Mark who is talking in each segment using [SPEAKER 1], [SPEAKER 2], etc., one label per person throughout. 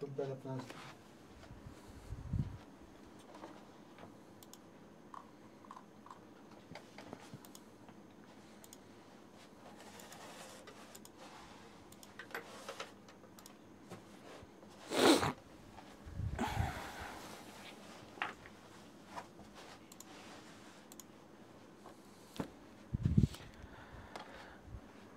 [SPEAKER 1] Então, bem a frase.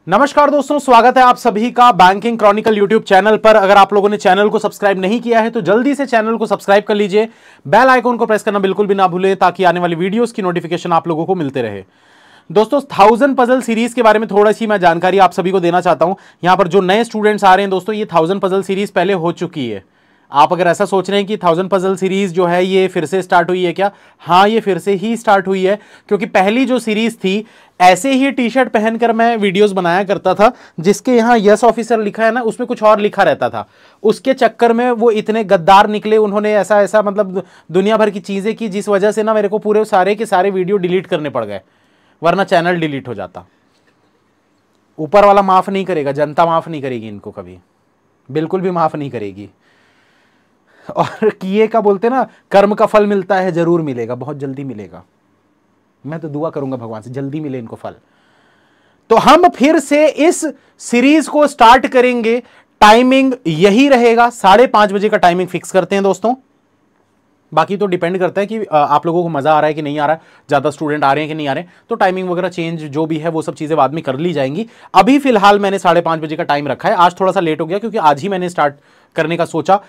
[SPEAKER 1] नमस्कार दोस्तों स्वागत है आप सभी का बैंकिंग क्रॉनिकल यूट्यूब चैनल पर अगर आप लोगों ने चैनल को सब्सक्राइब नहीं किया है तो जल्दी से चैनल को सब्सक्राइब कर लीजिए बेल आइकॉन को प्रेस करना बिल्कुल भी ना भूलें ताकि आने वाली वीडियोस की नोटिफिकेशन आप लोगों को मिलते रहे दोस्तों थाउजेंड पजल सीरीज के बारे में थोड़ा सी मैं जानकारी आप सभी को देना चाहता हूँ यहाँ पर जो नए स्टूडेंट्स आ रहे हैं दोस्तों ये थाउजेंड पजल सीरीज पहले हो चुकी है आप अगर ऐसा सोच रहे हैं कि थाउजेंड पजल सीरीज़ जो है ये फिर से स्टार्ट हुई है क्या हाँ ये फिर से ही स्टार्ट हुई है क्योंकि पहली जो सीरीज़ थी ऐसे ही टी शर्ट पहनकर मैं वीडियोस बनाया करता था जिसके यहाँ यस ऑफिसर लिखा है ना उसमें कुछ और लिखा रहता था उसके चक्कर में वो इतने गद्दार निकले उन्होंने ऐसा ऐसा मतलब दुनिया भर की चीज़ें की जिस वजह से ना मेरे को पूरे सारे के सारे वीडियो डिलीट करने पड़ गए वरना चैनल डिलीट हो जाता ऊपर वाला माफ़ नहीं करेगा जनता माफ़ नहीं करेगी इनको कभी बिल्कुल भी माफ़ नहीं करेगी और किए का बोलते ना कर्म का फल मिलता है ज़रूर मिलेगा बहुत जल्दी मिलेगा मैं तो दुआ करूंगा भगवान से जल्दी मिले इनको फल तो हम फिर से इस सीरीज को स्टार्ट करेंगे टाइमिंग यही रहेगा साढ़े पांच बजे का टाइमिंग फिक्स करते हैं दोस्तों बाकी तो डिपेंड करता है कि आप लोगों को मज़ा आ रहा है कि नहीं आ रहा है ज़्यादा स्टूडेंट आ रहे हैं कि नहीं आ रहे हैं तो टाइमिंग वगैरह चेंज जो भी है वो सब चीज़ें बाद में कर ली जाएंगी अभी फिलहाल मैंने साढ़े पांच बजे का टाइम रखा है आज थोड़ा सा लेट हो गया क्योंकि आज ही मैंने स्टार्ट करने का सोचा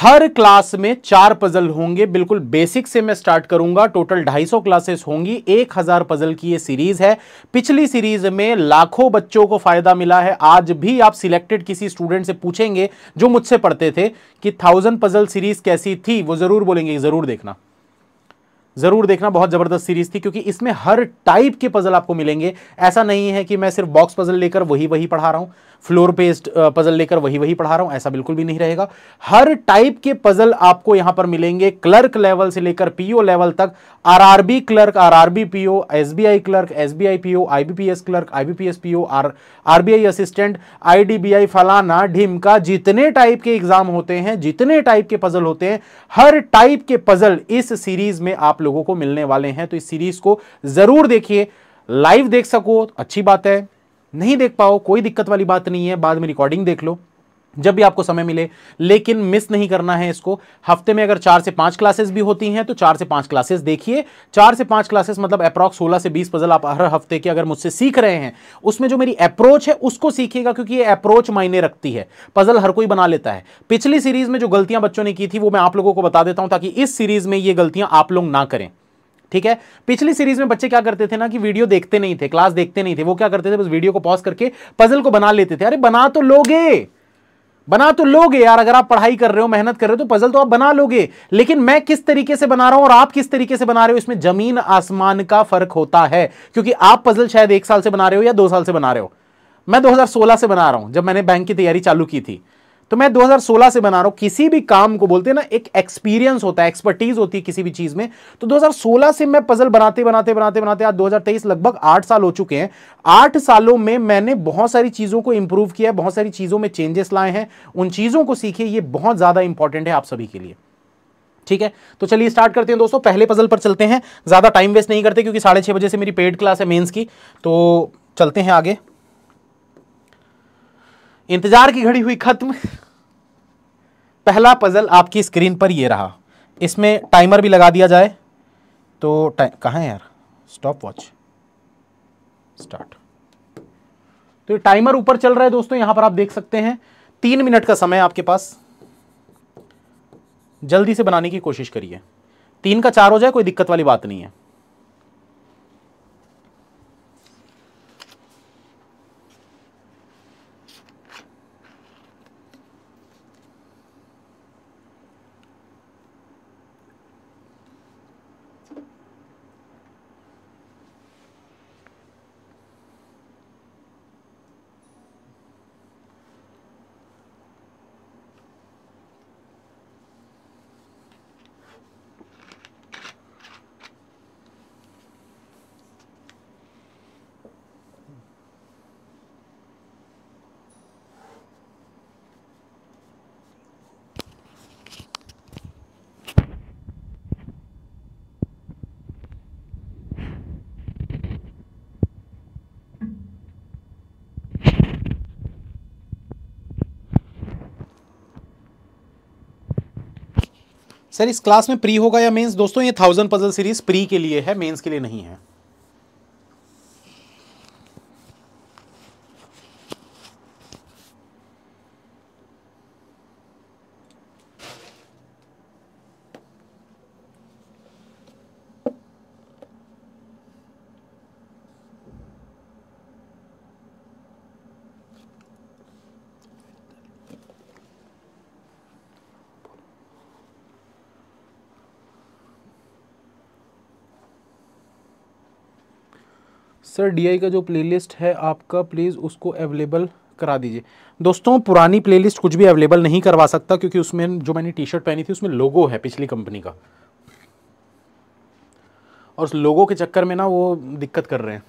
[SPEAKER 1] हर क्लास में चार पजल होंगे बिल्कुल बेसिक से मैं स्टार्ट करूंगा टोटल 250 क्लासेस होंगी 1000 पजल की ये सीरीज है पिछली सीरीज में लाखों बच्चों को फायदा मिला है आज भी आप सिलेक्टेड किसी स्टूडेंट से पूछेंगे जो मुझसे पढ़ते थे कि थाउजेंड पजल सीरीज कैसी थी वो जरूर बोलेंगे जरूर देखना ज़रूर देखना बहुत ज़बरदस्त सीरीज थी क्योंकि इसमें हर टाइप के पज़ल आपको मिलेंगे ऐसा नहीं है कि मैं सिर्फ बॉक्स पज़ल लेकर वही वही पढ़ा रहा हूं फ्लोर पेस्ट पजल लेकर वही वही पढ़ा रहा हूं ऐसा बिल्कुल भी नहीं रहेगा हर टाइप के पजल आपको यहां पर मिलेंगे क्लर्क लेवल से लेकर पीओ लेवल तक RRB clerk RRB PO SBI clerk SBI PO IBPS clerk IBPS PO R RBI assistant IDBI फलाना ढिमका जितने टाइप के एग्जाम होते हैं जितने टाइप के पजल होते हैं हर टाइप के पजल इस सीरीज में आप लोगों को मिलने वाले हैं तो इस सीरीज को जरूर देखिए लाइव देख सको अच्छी बात है नहीं देख पाओ कोई दिक्कत वाली बात नहीं है बाद में रिकॉर्डिंग देख लो जब भी आपको समय मिले लेकिन मिस नहीं करना है इसको हफ्ते में अगर चार से पांच क्लासेस भी होती हैं तो चार से पांच क्लासेस देखिए चार से पांच क्लासेस मतलब अप्रॉक्स सोलह से बीस पजल आप हर हफ्ते के अगर मुझसे सीख रहे हैं उसमें जो मेरी अप्रोच है उसको सीखिएगा क्योंकि ये अप्रोच मायने रखती है पजल हर कोई बना लेता है पिछली सीरीज में जो गलतियां बच्चों ने की थी वो मैं आप लोगों को बता देता हूं ताकि इस सीरीज में ये गलतियां आप लोग ना करें ठीक है पिछली सीरीज में बच्चे क्या करते थे ना कि वीडियो देखते नहीं थे क्लास देखते नहीं थे वो क्या करते थे बस वीडियो को पॉज करके पजल को बना लेते थे अरे बना तो लोगे बना तो लोगे यार अगर आप पढ़ाई कर रहे हो मेहनत कर रहे हो तो पजल तो आप बना लोगे लेकिन मैं किस तरीके से बना रहा हूं और आप किस तरीके से बना रहे हो इसमें जमीन आसमान का फर्क होता है क्योंकि आप पजल शायद एक साल से बना रहे हो या दो साल से बना रहे हो मैं 2016 से बना रहा हूं जब मैंने बैंक की तैयारी चालू की थी तो मैं 2016 से बना रहा हूं किसी भी काम को बोलते हैं ना एक एक्सपीरियंस होता है एक्सपर्टीज होती है किसी भी चीज में तो 2016 से मैं पजल बनाते बनाते बनाते बनाते आज 2023 लगभग आठ साल हो चुके हैं आठ सालों में मैंने बहुत सारी चीजों को इंप्रूव किया है बहुत सारी चीजों में चेंजेस लाए हैं उन चीजों को सीखे ये बहुत ज्यादा इंपॉर्टेंट है आप सभी के लिए ठीक है तो चलिए स्टार्ट करते हैं दोस्तों पहले पजल पर चलते हैं ज्यादा टाइम वेस्ट नहीं करते क्योंकि साढ़े बजे से मेरी पेड क्लास है मेन्स की तो चलते हैं आगे इंतजार की घड़ी हुई खत्म पहला पजल आपकी स्क्रीन पर ये रहा इसमें टाइमर भी लगा दिया जाए तो कहाँ है यार स्टॉप वॉच स्टार्ट तो ये टाइमर ऊपर चल रहा है दोस्तों यहां पर आप देख सकते हैं तीन मिनट का समय आपके पास जल्दी से बनाने की कोशिश करिए तीन का चार हो जाए कोई दिक्कत वाली बात नहीं है सर इस क्लास में प्री होगा या मेंस दोस्तों ये थाउजेंड पजल सीरीज प्री के लिए है मेंस के लिए नहीं है सर डी का जो प्लेलिस्ट है आपका प्लीज़ उसको अवेलेबल करा दीजिए दोस्तों पुरानी प्लेलिस्ट कुछ भी अवेलेबल नहीं करवा सकता क्योंकि उसमें जो मैंने टी शर्ट पहनी थी उसमें लोगो है पिछली कंपनी का और उस लोगों के चक्कर में ना वो दिक्कत कर रहे हैं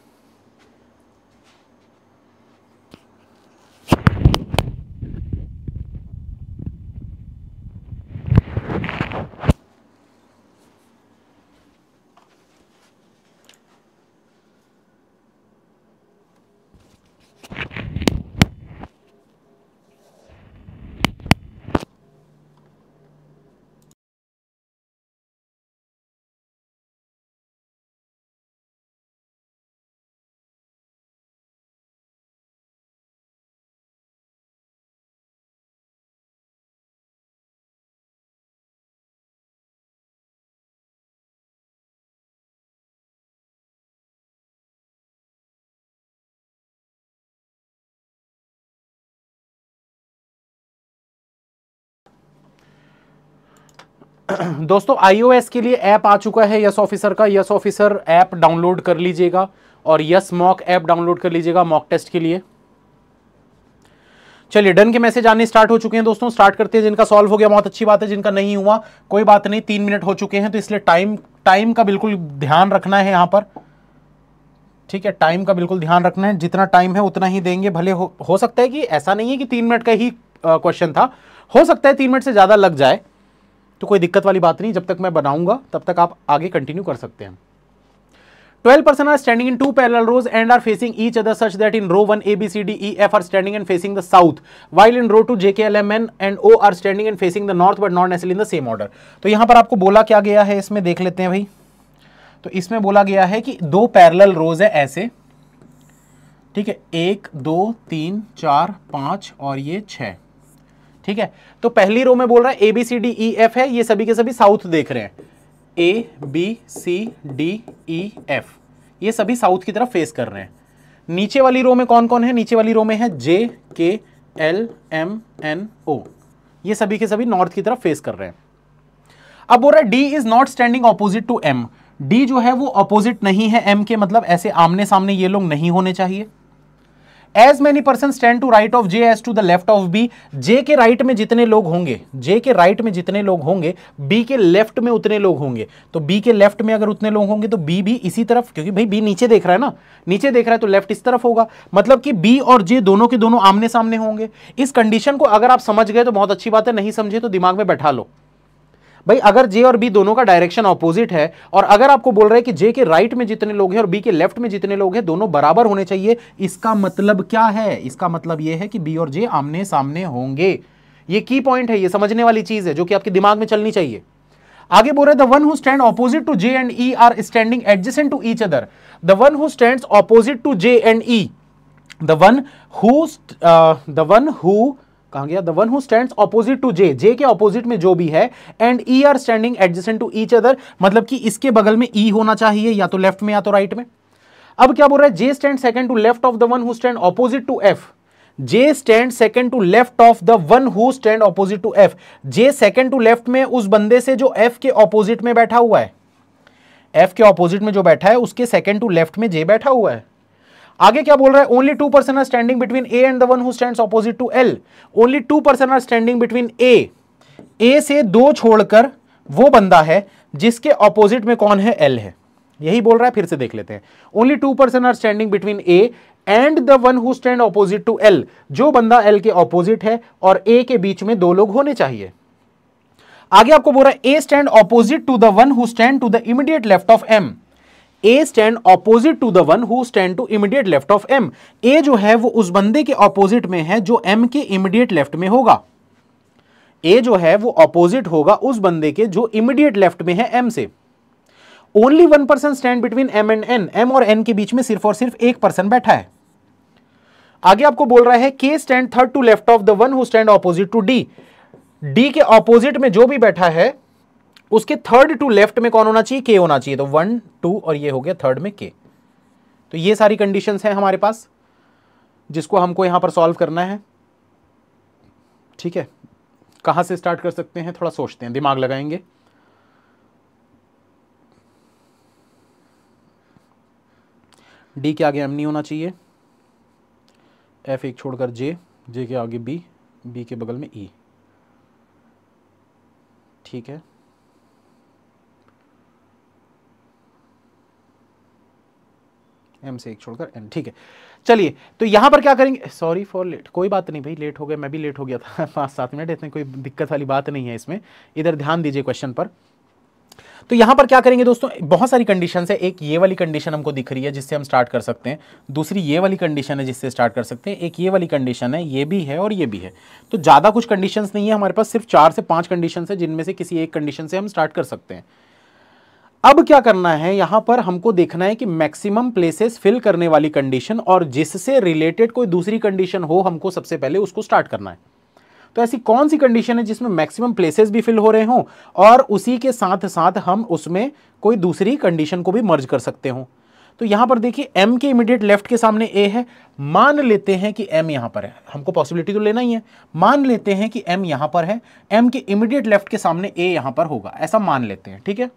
[SPEAKER 1] दोस्तों आईओएस के लिए ऐप आ चुका है यस ऑफिसर का यस ऑफिसर ऐप डाउनलोड कर लीजिएगा और यस मॉक ऐप डाउनलोड कर लीजिएगा मॉक टेस्ट के लिए चलिए डन के मैसेज आने स्टार्ट हो चुके हैं दोस्तों स्टार्ट करते हैं जिनका सॉल्व हो गया बहुत अच्छी बात है जिनका नहीं हुआ कोई बात नहीं तीन मिनट हो चुके हैं तो इसलिए टाइम टाइम का बिल्कुल ध्यान रखना है यहां पर ठीक है टाइम का बिल्कुल ध्यान रखना है जितना टाइम है उतना ही देंगे भले हो, हो सकता है कि ऐसा नहीं है कि तीन मिनट का ही क्वेश्चन था हो सकता है तीन मिनट से ज़्यादा लग जाए तो कोई दिक्कत वाली बात नहीं जब तक मैं बनाऊंगा तब तक आप आगे कंटिन्यू कर सकते हैं 12 person are standing in two parallel rows and are facing each other such that in row one A B C D E F are standing and facing the south while in row two J K L M N and O are standing and facing the north but not necessarily in the same order तो यहां पर आपको बोला क्या गया है इसमें देख लेते हैं भाई तो इसमें बोला गया है कि दो पैरल रोज है ऐसे ठीक है एक दो तीन चार पांच और ये छह ठीक है तो पहली रो में बोल रहा है A B C D E F है ये सभी के सभी साउथ देख रहे हैं A B C D E F ये सभी साउथ की तरफ फेस कर रहे हैं नीचे वाली रो में कौन कौन है नीचे वाली रो में है जे के एल एम एन ओ ये सभी के सभी नॉर्थ की तरफ फेस कर रहे हैं अब बोल रहा है D is not standing opposite to M D जो है वो अपोजिट नहीं है एम के मतलब ऐसे आमने सामने ये लोग नहीं होने चाहिए as many person stand to right of J as to the left of B J के राइट में जितने लोग होंगे जे के राइट में जितने लोग होंगे बी के लेफ्ट में उतने लोग होंगे तो बी के लेफ्ट में अगर उतने लोग होंगे तो बी भी इसी तरफ क्योंकि भाई बी नीचे देख रहा है ना नीचे देख रहा है तो लेफ्ट इस तरफ होगा मतलब कि बी और जे दोनों के दोनों आमने सामने होंगे इस कंडीशन को अगर आप समझ गए तो बहुत अच्छी बात है नहीं समझे तो दिमाग में बैठा लो भाई अगर जे और बी दोनों का डायरेक्शन ऑपोजिट है और अगर आपको बोल रहे हैं कि जे के राइट में जितने लोग हैं और बी के लेफ्ट में जितने लोग हैं दोनों बराबर होने चाहिए इसका मतलब क्या है इसका मतलब यह है कि बी और जे आमने सामने होंगे ये की पॉइंट है ये समझने वाली चीज है जो कि आपके दिमाग में चलनी चाहिए आगे बोल रहे the one who stand opposite to J and E are standing adjacent to each other the one who stand opposite to J and E the one who the one who कहा गया the one who stand opposite to J J के opposite में जो भी है and E are standing adjacent to each other मतलब कि इसके बगल में ई e होना चाहिए या तो लेफ्ट में या तो राइट right में अब क्या बोल रहा है J stand second to left of the one who stand opposite to F J stand second to left of the one who stand opposite to F J second to left में उस बंदे से जो एफ के opposite में बैठा हुआ है एफ के ऑपोजिट में जो बैठा है उसके सेकंड टू लेफ्ट में जे बैठा हुआ है आगे क्या बोल रहा है only two person are standing between A and the one who stands opposite to L only two person are standing between A A से दो छोड़कर वो बंदा है जिसके ऑपोजिट में कौन है एल है यही बोल रहा है फिर से देख लेते हैं only two person are standing between A and the one who stand opposite to L जो बंदा एल के ऑपोजिट है और ए के बीच में दो लोग होने चाहिए आगे आपको बोल रहा है A stand opposite to the one who stand to the immediate left of M A stand opposite to the one who stand to immediate left of M A जो है वो उस बंदे के ऑपोजिट में है जो एम के इमीडिएट लेफ्ट में होगा ए जो है वो ऑपोजिट होगा उस बंदे के जो इमीडिएट लेफ्ट में है एम से only one person stand between M and N M और एन के बीच में सिर्फ और सिर्फ एक पर्सन बैठा है आगे आपको बोल रहा है K stand third to left of the one who stand opposite to D D के ऑपोजिट में जो भी बैठा है उसके थर्ड टू लेफ्ट में कौन होना चाहिए के होना चाहिए तो वन टू और ये हो गया थर्ड में के तो ये सारी कंडीशंस हैं हमारे पास जिसको हमको यहां पर सॉल्व करना है ठीक है कहां से स्टार्ट कर सकते हैं थोड़ा सोचते हैं दिमाग लगाएंगे डी के आगे एम नहीं होना चाहिए एफ एक छोड़कर जे जे के आगे बी बी के बगल में ई e. ठीक है एम से एक छोड़कर एन ठीक है चलिए तो यहाँ पर क्या करेंगे सॉरी फॉर लेट कोई बात नहीं भाई लेट हो गया मैं भी लेट हो गया था पाँच सात मिनट इतनी कोई दिक्कत वाली बात नहीं है इसमें इधर ध्यान दीजिए क्वेश्चन पर तो यहाँ पर क्या करेंगे दोस्तों बहुत सारी कंडीशन है एक ये वाली कंडीशन हमको दिख रही है जिससे हम स्टार्ट कर सकते हैं दूसरी ये वाली कंडीशन है जिससे स्टार्ट कर सकते हैं एक ये वाली कंडीशन है ये भी है और ये भी है तो ज़्यादा कुछ कंडीशन नहीं है हमारे पास सिर्फ चार से पाँच कंडीशन है जिनमें से किसी एक कंडीशन से हम स्टार्ट कर सकते हैं अब क्या करना है यहां पर हमको देखना है कि मैक्सिमम प्लेसेस फिल करने वाली कंडीशन और जिससे रिलेटेड कोई दूसरी कंडीशन हो हमको सबसे पहले उसको स्टार्ट करना है तो ऐसी कौन सी कंडीशन है जिसमें मैक्सिमम प्लेसेस भी फिल हो रहे हों और उसी के साथ साथ हम उसमें कोई दूसरी कंडीशन को भी मर्ज कर सकते हों तो यहां पर देखिए एम के इमीडिएट लेफ्ट के सामने ए है मान लेते हैं कि एम यहां पर है हमको पॉसिबिलिटी तो लेना ही है मान लेते हैं कि एम यहां पर है एम के इमीडिएट लेफ्ट के सामने ए यहां पर होगा ऐसा मान लेते हैं ठीक है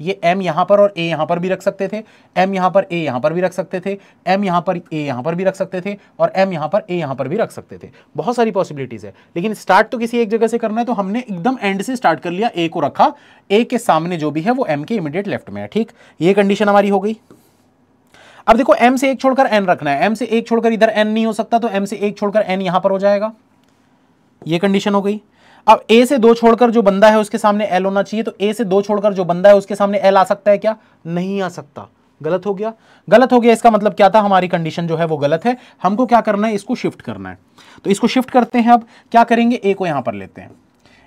[SPEAKER 1] ये m यहाँ पर और a यहाँ पर भी रख सकते थे m यहाँ पर a यहाँ पर भी रख सकते थे m यहाँ पर a यहाँ पर भी रख सकते थे और m यहाँ पर a यहाँ पर भी रख सकते थे बहुत सारी पॉसिबिलिटीज़ है लेकिन स्टार्ट तो किसी एक जगह से करना है तो हमने एकदम एंड से स्टार्ट कर लिया a को रखा a के सामने जो भी है वो m के इमीडिएट लेफ्ट में है ठीक ये कंडीशन हमारी हो गई अब देखो एम से एक छोड़कर एन रखना है एम से एक छोड़कर इधर एन नहीं हो सकता तो एम से एक छोड़कर एन यहाँ पर हो जाएगा ये कंडीशन हो गई अब ए से दो छोड़कर जो बंदा है उसके सामने एल होना चाहिए तो ए से दो छोड़कर जो बंदा है उसके सामने एल आ सकता है क्या नहीं आ सकता गलत हो गया गलत हो गया इसका मतलब क्या था हमारी कंडीशन जो है वो गलत है हमको क्या करना है इसको शिफ्ट करना है तो इसको शिफ्ट करते हैं अब क्या करेंगे ए को यहां पर लेते हैं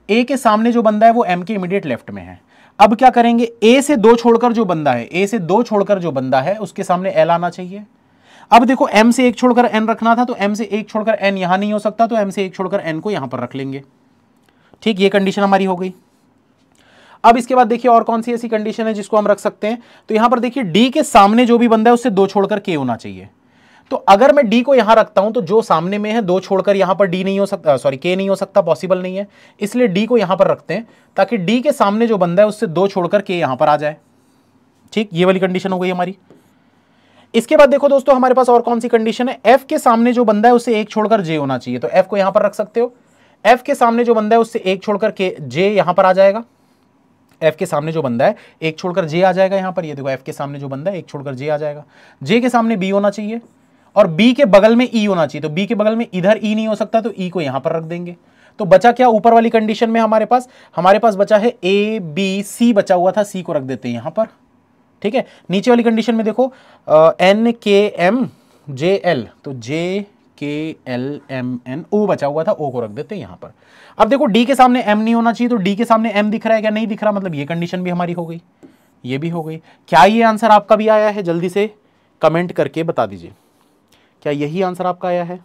[SPEAKER 1] ए के सामने जो बंदा है वो एम के इमीडिएट लेफ्ट में है अब क्या करेंगे ए से दो छोड़कर जो बंदा है ए से दो छोड़कर जो बंदा है उसके सामने एल आना चाहिए अब देखो एम से एक छोड़कर एन रखना था तो एम से एक छोड़कर एन यहां नहीं हो सकता तो एम से एक छोड़कर एन को यहां पर रख लेंगे ठीक ये कंडीशन हमारी हो गई अब इसके बाद देखिए और कौन सी ऐसी कंडीशन है जिसको हम रख सकते हैं तो यहां पर देखिए डी के सामने जो भी बंदा है उससे दो छोड़कर के होना चाहिए तो अगर मैं डी को यहां रखता हूं तो जो सामने में है दो छोड़कर यहां पर डी नहीं हो सकता सॉरी के नहीं हो सकता पॉसिबल नहीं है इसलिए डी को यहां पर रखते हैं ताकि डी के सामने जो बंदा है उससे दो छोड़कर के यहां पर आ जाए ठीक ये वाली कंडीशन हो गई हमारी इसके बाद देखो दोस्तों हमारे पास और कौन सी कंडीशन है एफ के सामने जो बंदा है उसे एक छोड़कर जे होना चाहिए तो एफ को यहां पर रख सकते हो एफ के सामने जो बंदा है उससे एक छोड़कर के जे यहां पर आ जाएगा एफ के सामने जो बंदा है एक छोड़कर जे आ जाएगा यहां पर ये देखो एफ के सामने जो बंदा है एक छोड़कर जे आ जाएगा जे के सामने बी होना चाहिए और बी के बगल में ई e होना चाहिए तो बी के बगल में इधर ई e नहीं हो सकता तो ई e को यहां पर रख देंगे तो बचा क्या ऊपर वाली कंडीशन में हमारे पास हमारे पास बचा है ए बी सी बचा हुआ था सी को रख देते हैं यहां पर ठीक है नीचे वाली कंडीशन में देखो N K M J L तो जे के एल एम एन ओ बचा हुआ था ओ को रख देते हैं यहाँ पर अब देखो डी के सामने एम नहीं होना चाहिए तो डी के सामने एम दिख रहा है क्या नहीं दिख रहा मतलब ये कंडीशन भी हमारी हो गई ये भी हो गई क्या ये आंसर आपका भी आया है जल्दी से कमेंट करके बता दीजिए क्या यही आंसर आपका आया है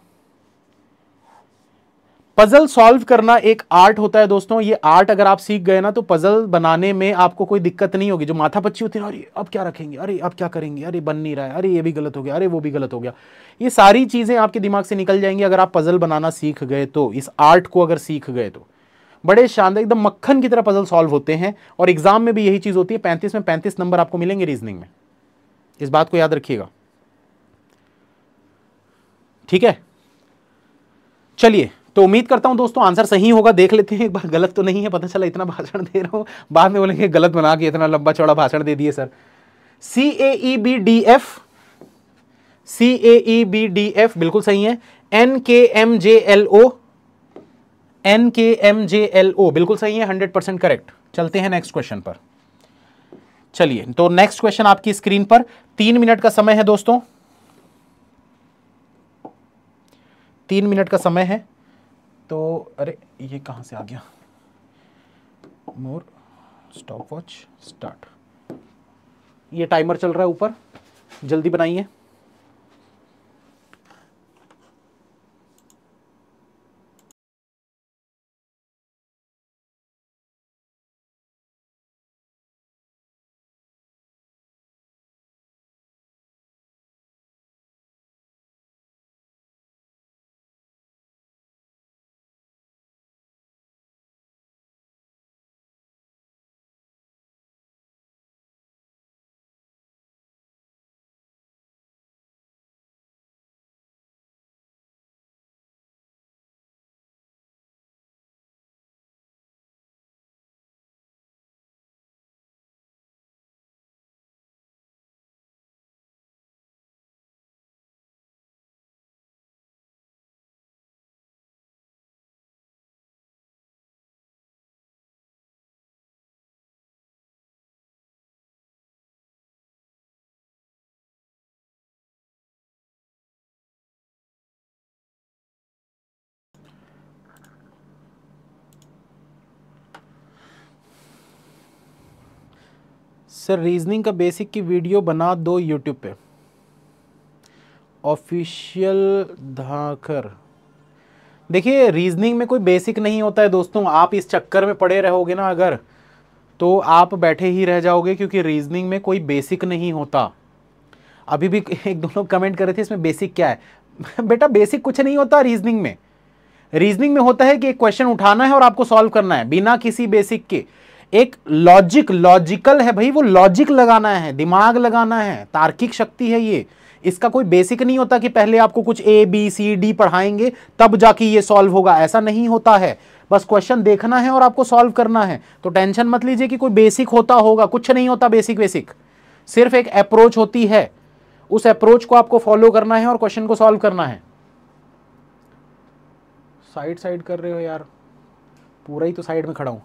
[SPEAKER 1] पजल सॉल्व करना एक आर्ट होता है दोस्तों ये आर्ट अगर आप सीख गए ना तो पजल बनाने में आपको कोई दिक्कत नहीं होगी जो माथा पच्ची होती है अरे अब क्या रखेंगे अरे अब क्या करेंगे अरे बन नहीं रहा है अरे ये भी गलत हो गया अरे वो भी गलत हो गया ये सारी चीज़ें आपके दिमाग से निकल जाएंगी अगर आप पजल बनाना सीख गए तो इस आर्ट को अगर सीख गए तो बड़े शानदार एकदम मक्खन की तरह पजल सॉल्व होते हैं और एग्जाम में भी यही चीज़ होती है पैंतीस में पैंतीस नंबर आपको मिलेंगे रीजनिंग में इस बात को याद रखिएगा ठीक है चलिए तो उम्मीद करता हूं दोस्तों आंसर सही होगा देख लेते हैं एक बार गलत तो नहीं है पता चला इतना भाषण दे रहा हूं बाद में बोलेंगे गलत बना के इतना लंबा चौड़ा भाषण दे दिए sir C A E B D F C A E B D F बिल्कुल सही है N K M J L O N K M J L O बिल्कुल सही है हंड्रेड परसेंट करेक्ट चलते हैं नेक्स्ट क्वेश्चन पर चलिए तो नेक्स्ट क्वेश्चन आपकी स्क्रीन पर तीन मिनट का समय है दोस्तों तीन मिनट का समय है तो अरे ये कहाँ से आ गया मोर स्टॉप वॉच स्टार्ट ये टाइमर चल रहा है ऊपर जल्दी बनाइए सर रीजनिंग का बेसिक की वीडियो बना दो यूट्यूब पे ऑफिशियल धाकर देखिए रीजनिंग में कोई बेसिक नहीं होता है दोस्तों आप इस चक्कर में पड़े रहोगे ना अगर तो आप बैठे ही रह जाओगे क्योंकि रीजनिंग में कोई बेसिक नहीं होता अभी भी एक दो लोग कमेंट कर रहे थे इसमें बेसिक क्या है बेटा बेसिक कुछ नहीं होता रीजनिंग में रीजनिंग में होता है कि एक क्वेश्चन उठाना है और आपको सॉल्व करना है बिना किसी बेसिक के एक लॉजिक लॉजिकल है भाई वो लॉजिक लगाना है दिमाग लगाना है तार्किक शक्ति है ये इसका कोई बेसिक नहीं होता कि पहले आपको कुछ ए बी सी डी पढ़ाएंगे तब जाके ये सॉल्व होगा ऐसा नहीं होता है बस क्वेश्चन देखना है और आपको सॉल्व करना है तो टेंशन मत लीजिए कि कोई बेसिक होता होगा कुछ नहीं होता बेसिक बेसिक सिर्फ एक अप्रोच होती है उस अप्रोच को आपको फॉलो करना है और क्वेश्चन को सॉल्व करना है साइड साइड कर रहे हो यार पूरा ही तो साइड में खड़ा हूं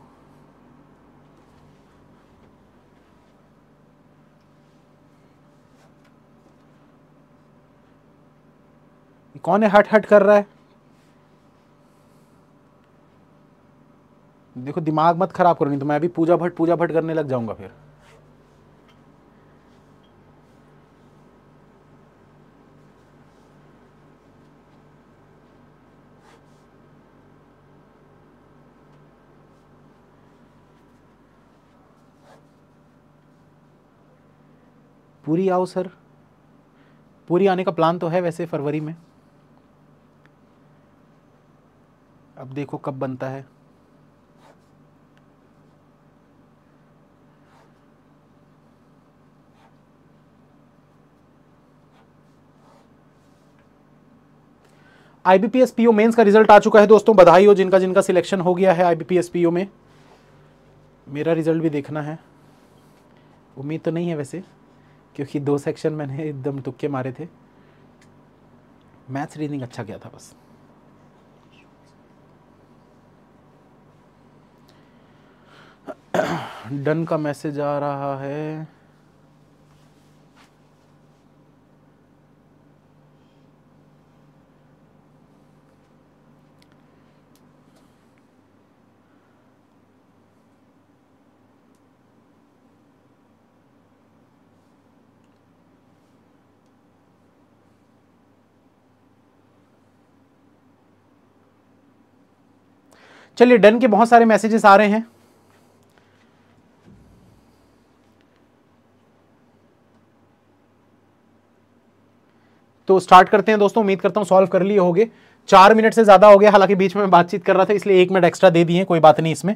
[SPEAKER 1] कौन है हट हट कर रहा है देखो दिमाग मत खराब करो नहीं तो मैं अभी पूजा भट्ट पूजा भट्ट करने लग जाऊंगा फिर पूरी आओ सर पूरी आने का प्लान तो है वैसे फरवरी में अब देखो कब बनता है आईबीपीएस पीओ मेंस का रिजल्ट आ चुका है दोस्तों बधाई हो जिनका जिनका सिलेक्शन हो गया है आईबीपीएस पीओ में मेरा रिजल्ट भी देखना है उम्मीद तो नहीं है वैसे क्योंकि दो सेक्शन मैंने एकदम तुक्के मारे थे मैथ्स रीजनिंग अच्छा गया था बस डन का मैसेज आ रहा है चलिए डन के बहुत सारे मैसेजेस आ रहे हैं तो स्टार्ट करते हैं दोस्तों उम्मीद करता हूँ सॉल्व कर लिए होगे चार मिनट से ज़्यादा हो गया हालांकि बीच में बातचीत कर रहा था इसलिए एक मिनट एक्स्ट्रा दे दिए कोई बात नहीं इसमें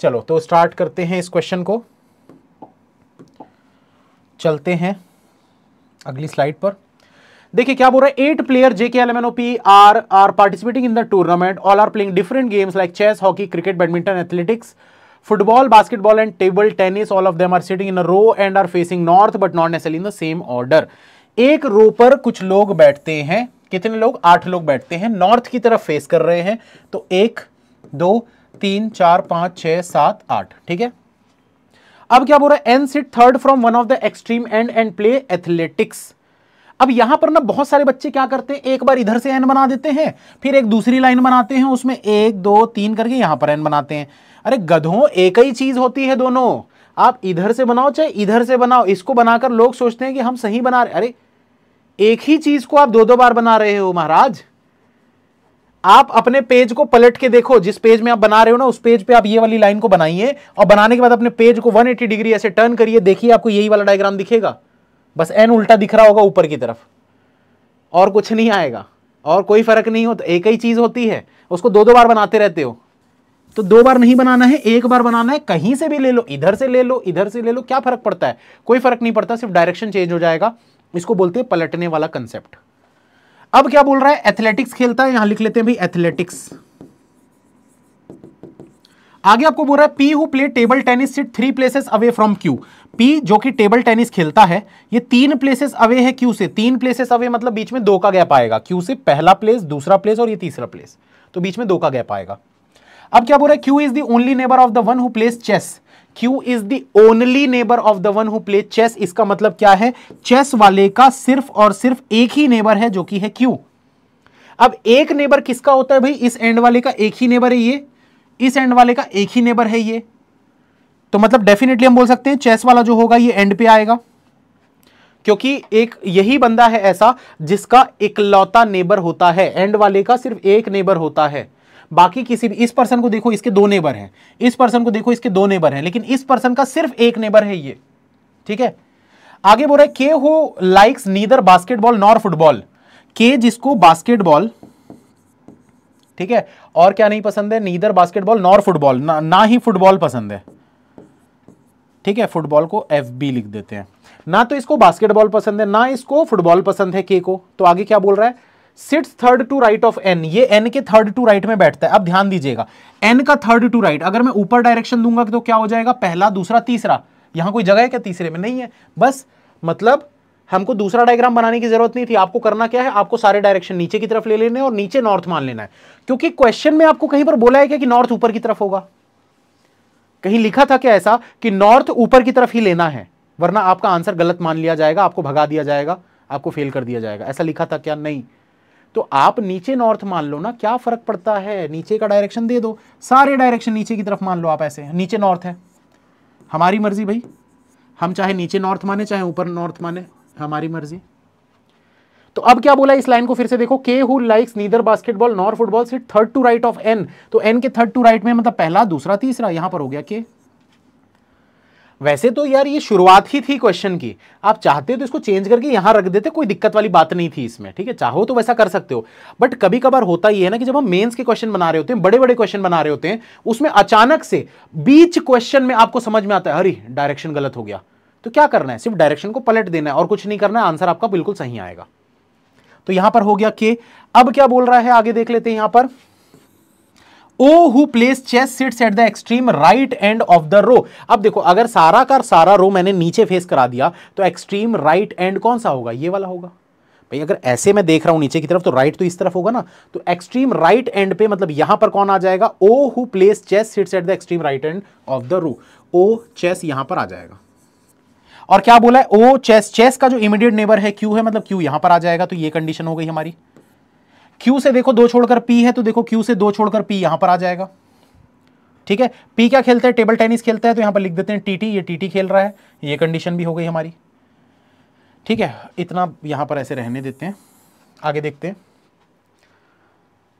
[SPEAKER 1] चलो तो स्टार्ट करते हैं इस क्वेश्चन को चलते हैं अगली स्लाइड पर देखिए क्या बोल रहा है eight player J K L M N O P R are participating in the tournament all are playing different games like chess hockey cricket badminton athletics football basketball and table tennis all of them are sitting in a row and are facing north but not necessarily in the same order एक रो पर कुछ लोग बैठते हैं कितने लोग आठ लोग बैठते हैं नॉर्थ की तरफ फेस कर रहे हैं तो एक दो तीन चार पांच छह सात आठ ठीक है अब क्या बोल रहा है N sit third from one of the extreme end and play athletics अब यहां पर ना बहुत सारे बच्चे क्या करते हैं एक बार इधर से एन बना देते हैं फिर एक दूसरी लाइन बनाते हैं उसमें एक दो तीन करके यहां पर एन बनाते हैं अरे गधों एक ही चीज होती है दोनों आप इधर से बनाओ चाहे इधर से बनाओ इसको बनाकर लोग सोचते हैं कि हम सही बना रहे अरे एक ही चीज को आप दो दो बार बना रहे हो महाराज आप अपने पेज को पलट के देखो जिस पेज में आप बना रहे हो ना उस पेज पे आप ये वाली लाइन को बनाइए और बनाने के बाद अपने पेज को 180 डिग्री ऐसे टर्न करिए देखिए आपको यही वाला डायग्राम दिखेगा बस एन उल्टा दिख रहा होगा ऊपर की तरफ और कुछ नहीं आएगा और कोई फर्क नहीं होता तो एक ही चीज होती है उसको दो दो बार बनाते रहते हो तो दो बार नहीं बनाना है एक बार बनाना है कहीं से भी ले लो इधर से ले लो इधर से ले लो क्या फर्क पड़ता है कोई फर्क नहीं पड़ता सिर्फ डायरेक्शन चेंज हो जाएगा इसको बोलते हैं पलटने वाला कंसेप्ट अब क्या बोल रहा है एथलेटिक्स खेलता है यहां लिख लेते हैं भाई एथलेटिक्स आगे आपको बोल रहा है P who play table tennis sit three places away from Q P जो कि टेबल टेनिस खेलता है ये तीन प्लेसेस अवे है क्यू से तीन प्लेसेस अवे मतलब बीच में दो का गैप आएगा क्यू से पहला प्लेस दूसरा प्लेस और ये तीसरा प्लेस तो बीच में दो का गैप आएगा अब क्या बोल रहा है Q is the only neighbour of the one who plays chess Q is the only neighbour of the one who play chess इसका मतलब क्या है चेस वाले का सिर्फ और सिर्फ एक ही नेबर है जो कि है क्यू अब एक नेबर किसका होता है भाई इस एंड वाले का एक ही नेबर है ये इस एंड वाले का एक ही नेबर है ये तो मतलब डेफिनेटली हम बोल सकते हैं चेस वाला जो होगा ये एंड पे आएगा क्योंकि एक यही बंदा है ऐसा जिसका इकलौता नेबर होता है एंड वाले का सिर्फ एक नेबर होता है बाकी किसी भी इस पर्सन को देखो इसके दो नेबर हैं इस पर्सन को देखो इसके दो नेबर हैं लेकिन इस पर्सन का सिर्फ एक नेबर है ये ठीक है आगे बोल रहा है K who likes neither basketball nor football K जिसको बास्केटबॉल ठीक है और क्या नहीं पसंद है नीदर बास्केटबॉल नॉर फुटबॉल ना, ना ही फुटबॉल पसंद है ठीक है फुटबॉल को एफ बी लिख देते हैं ना तो इसको बास्केटबॉल पसंद है ना इसको फुटबॉल पसंद है के को तो आगे क्या बोल रहा है sits third to right of N ये एन के थर्ड टू राइट में बैठता है अब ध्यान दीजिएगा एन का थर्ड टू राइट अगर मैं ऊपर डायरेक्शन दूंगा तो क्या हो जाएगा पहला दूसरा तीसरा यहां कोई जगह है क्या तीसरे में नहीं है बस मतलब हमको दूसरा डायग्राम बनाने की जरूरत नहीं थी आपको करना क्या है आपको सारे डायरेक्शन नीचे की तरफ ले लेने और नीचे नॉर्थ मान लेना है क्योंकि क्वेश्चन में आपको कहीं पर बोला है क्या कि नॉर्थ ऊपर की तरफ होगा कहीं लिखा था क्या ऐसा कि नॉर्थ ऊपर की तरफ ही लेना है वरना आपका आंसर गलत मान लिया जाएगा आपको भगा दिया जाएगा आपको फेल कर दिया जाएगा ऐसा लिखा था क्या नहीं तो आप नीचे नॉर्थ मान लो ना क्या फर्क पड़ता है नीचे का डायरेक्शन दे दो सारे डायरेक्शन नीचे की तरफ मान लो आप ऐसे नीचे नॉर्थ है हमारी मर्जी भाई हम चाहे नीचे नॉर्थ माने चाहे ऊपर नॉर्थ माने हमारी मर्जी तो अब क्या बोला इस लाइन को फिर से देखो तो K who likes neither basketball nor football sit third to right of N तो एन के थर्ड टू राइट में मतलब पहला दूसरा तीसरा यहां पर हो गया के वैसे तो यार ये शुरुआत ही थी क्वेश्चन की आप चाहते तो इसको चेंज करके यहां रख देते कोई दिक्कत वाली बात नहीं थी इसमें ठीक है चाहो तो वैसा कर सकते हो बट कभी कभार होता ही है ना कि जब हम मेंस के क्वेश्चन बना रहे होते हैं बड़े बड़े क्वेश्चन बना रहे होते हैं उसमें अचानक से बीच क्वेश्चन में आपको समझ में आता है अरे डायरेक्शन गलत हो गया तो क्या करना है सिर्फ डायरेक्शन को पलट देना है और कुछ नहीं करना है आंसर आपका बिल्कुल सही आएगा तो यहां पर हो गया के अब क्या बोल रहा है आगे देख लेते हैं यहां पर O who plays chess sits at the extreme right end of the row अब देखो अगर सारा का सारा रो मैंने नीचे फेस करा दिया तो एक्सट्रीम राइट एंड कौन सा होगा ये वाला होगा भाई अगर ऐसे मैं देख रहा हूं नीचे की तरफ तो राइट तो इस तरफ होगा ना तो एक्सट्रीम राइट एंड पे मतलब यहां पर कौन आ जाएगा O who plays chess sits at the extreme right end of the row O chess यहां पर आ जाएगा और क्या बोला है ओ चेस चेस का जो इमीडिएट नेबर है क्यू है मतलब क्यू यहां पर आ जाएगा तो ये कंडीशन हो गई हमारी क्यू से देखो दो छोड़कर पी है तो देखो क्यू से दो छोड़कर पी यहां पर आ जाएगा ठीक है पी क्या खेलता है टेबल टेनिस खेलता है तो यहां पर लिख देते हैं टी टी ये टी टी खेल रहा है ये कंडीशन भी हो गई हमारी ठीक है इतना यहां पर ऐसे रहने देते हैं आगे देखते हैं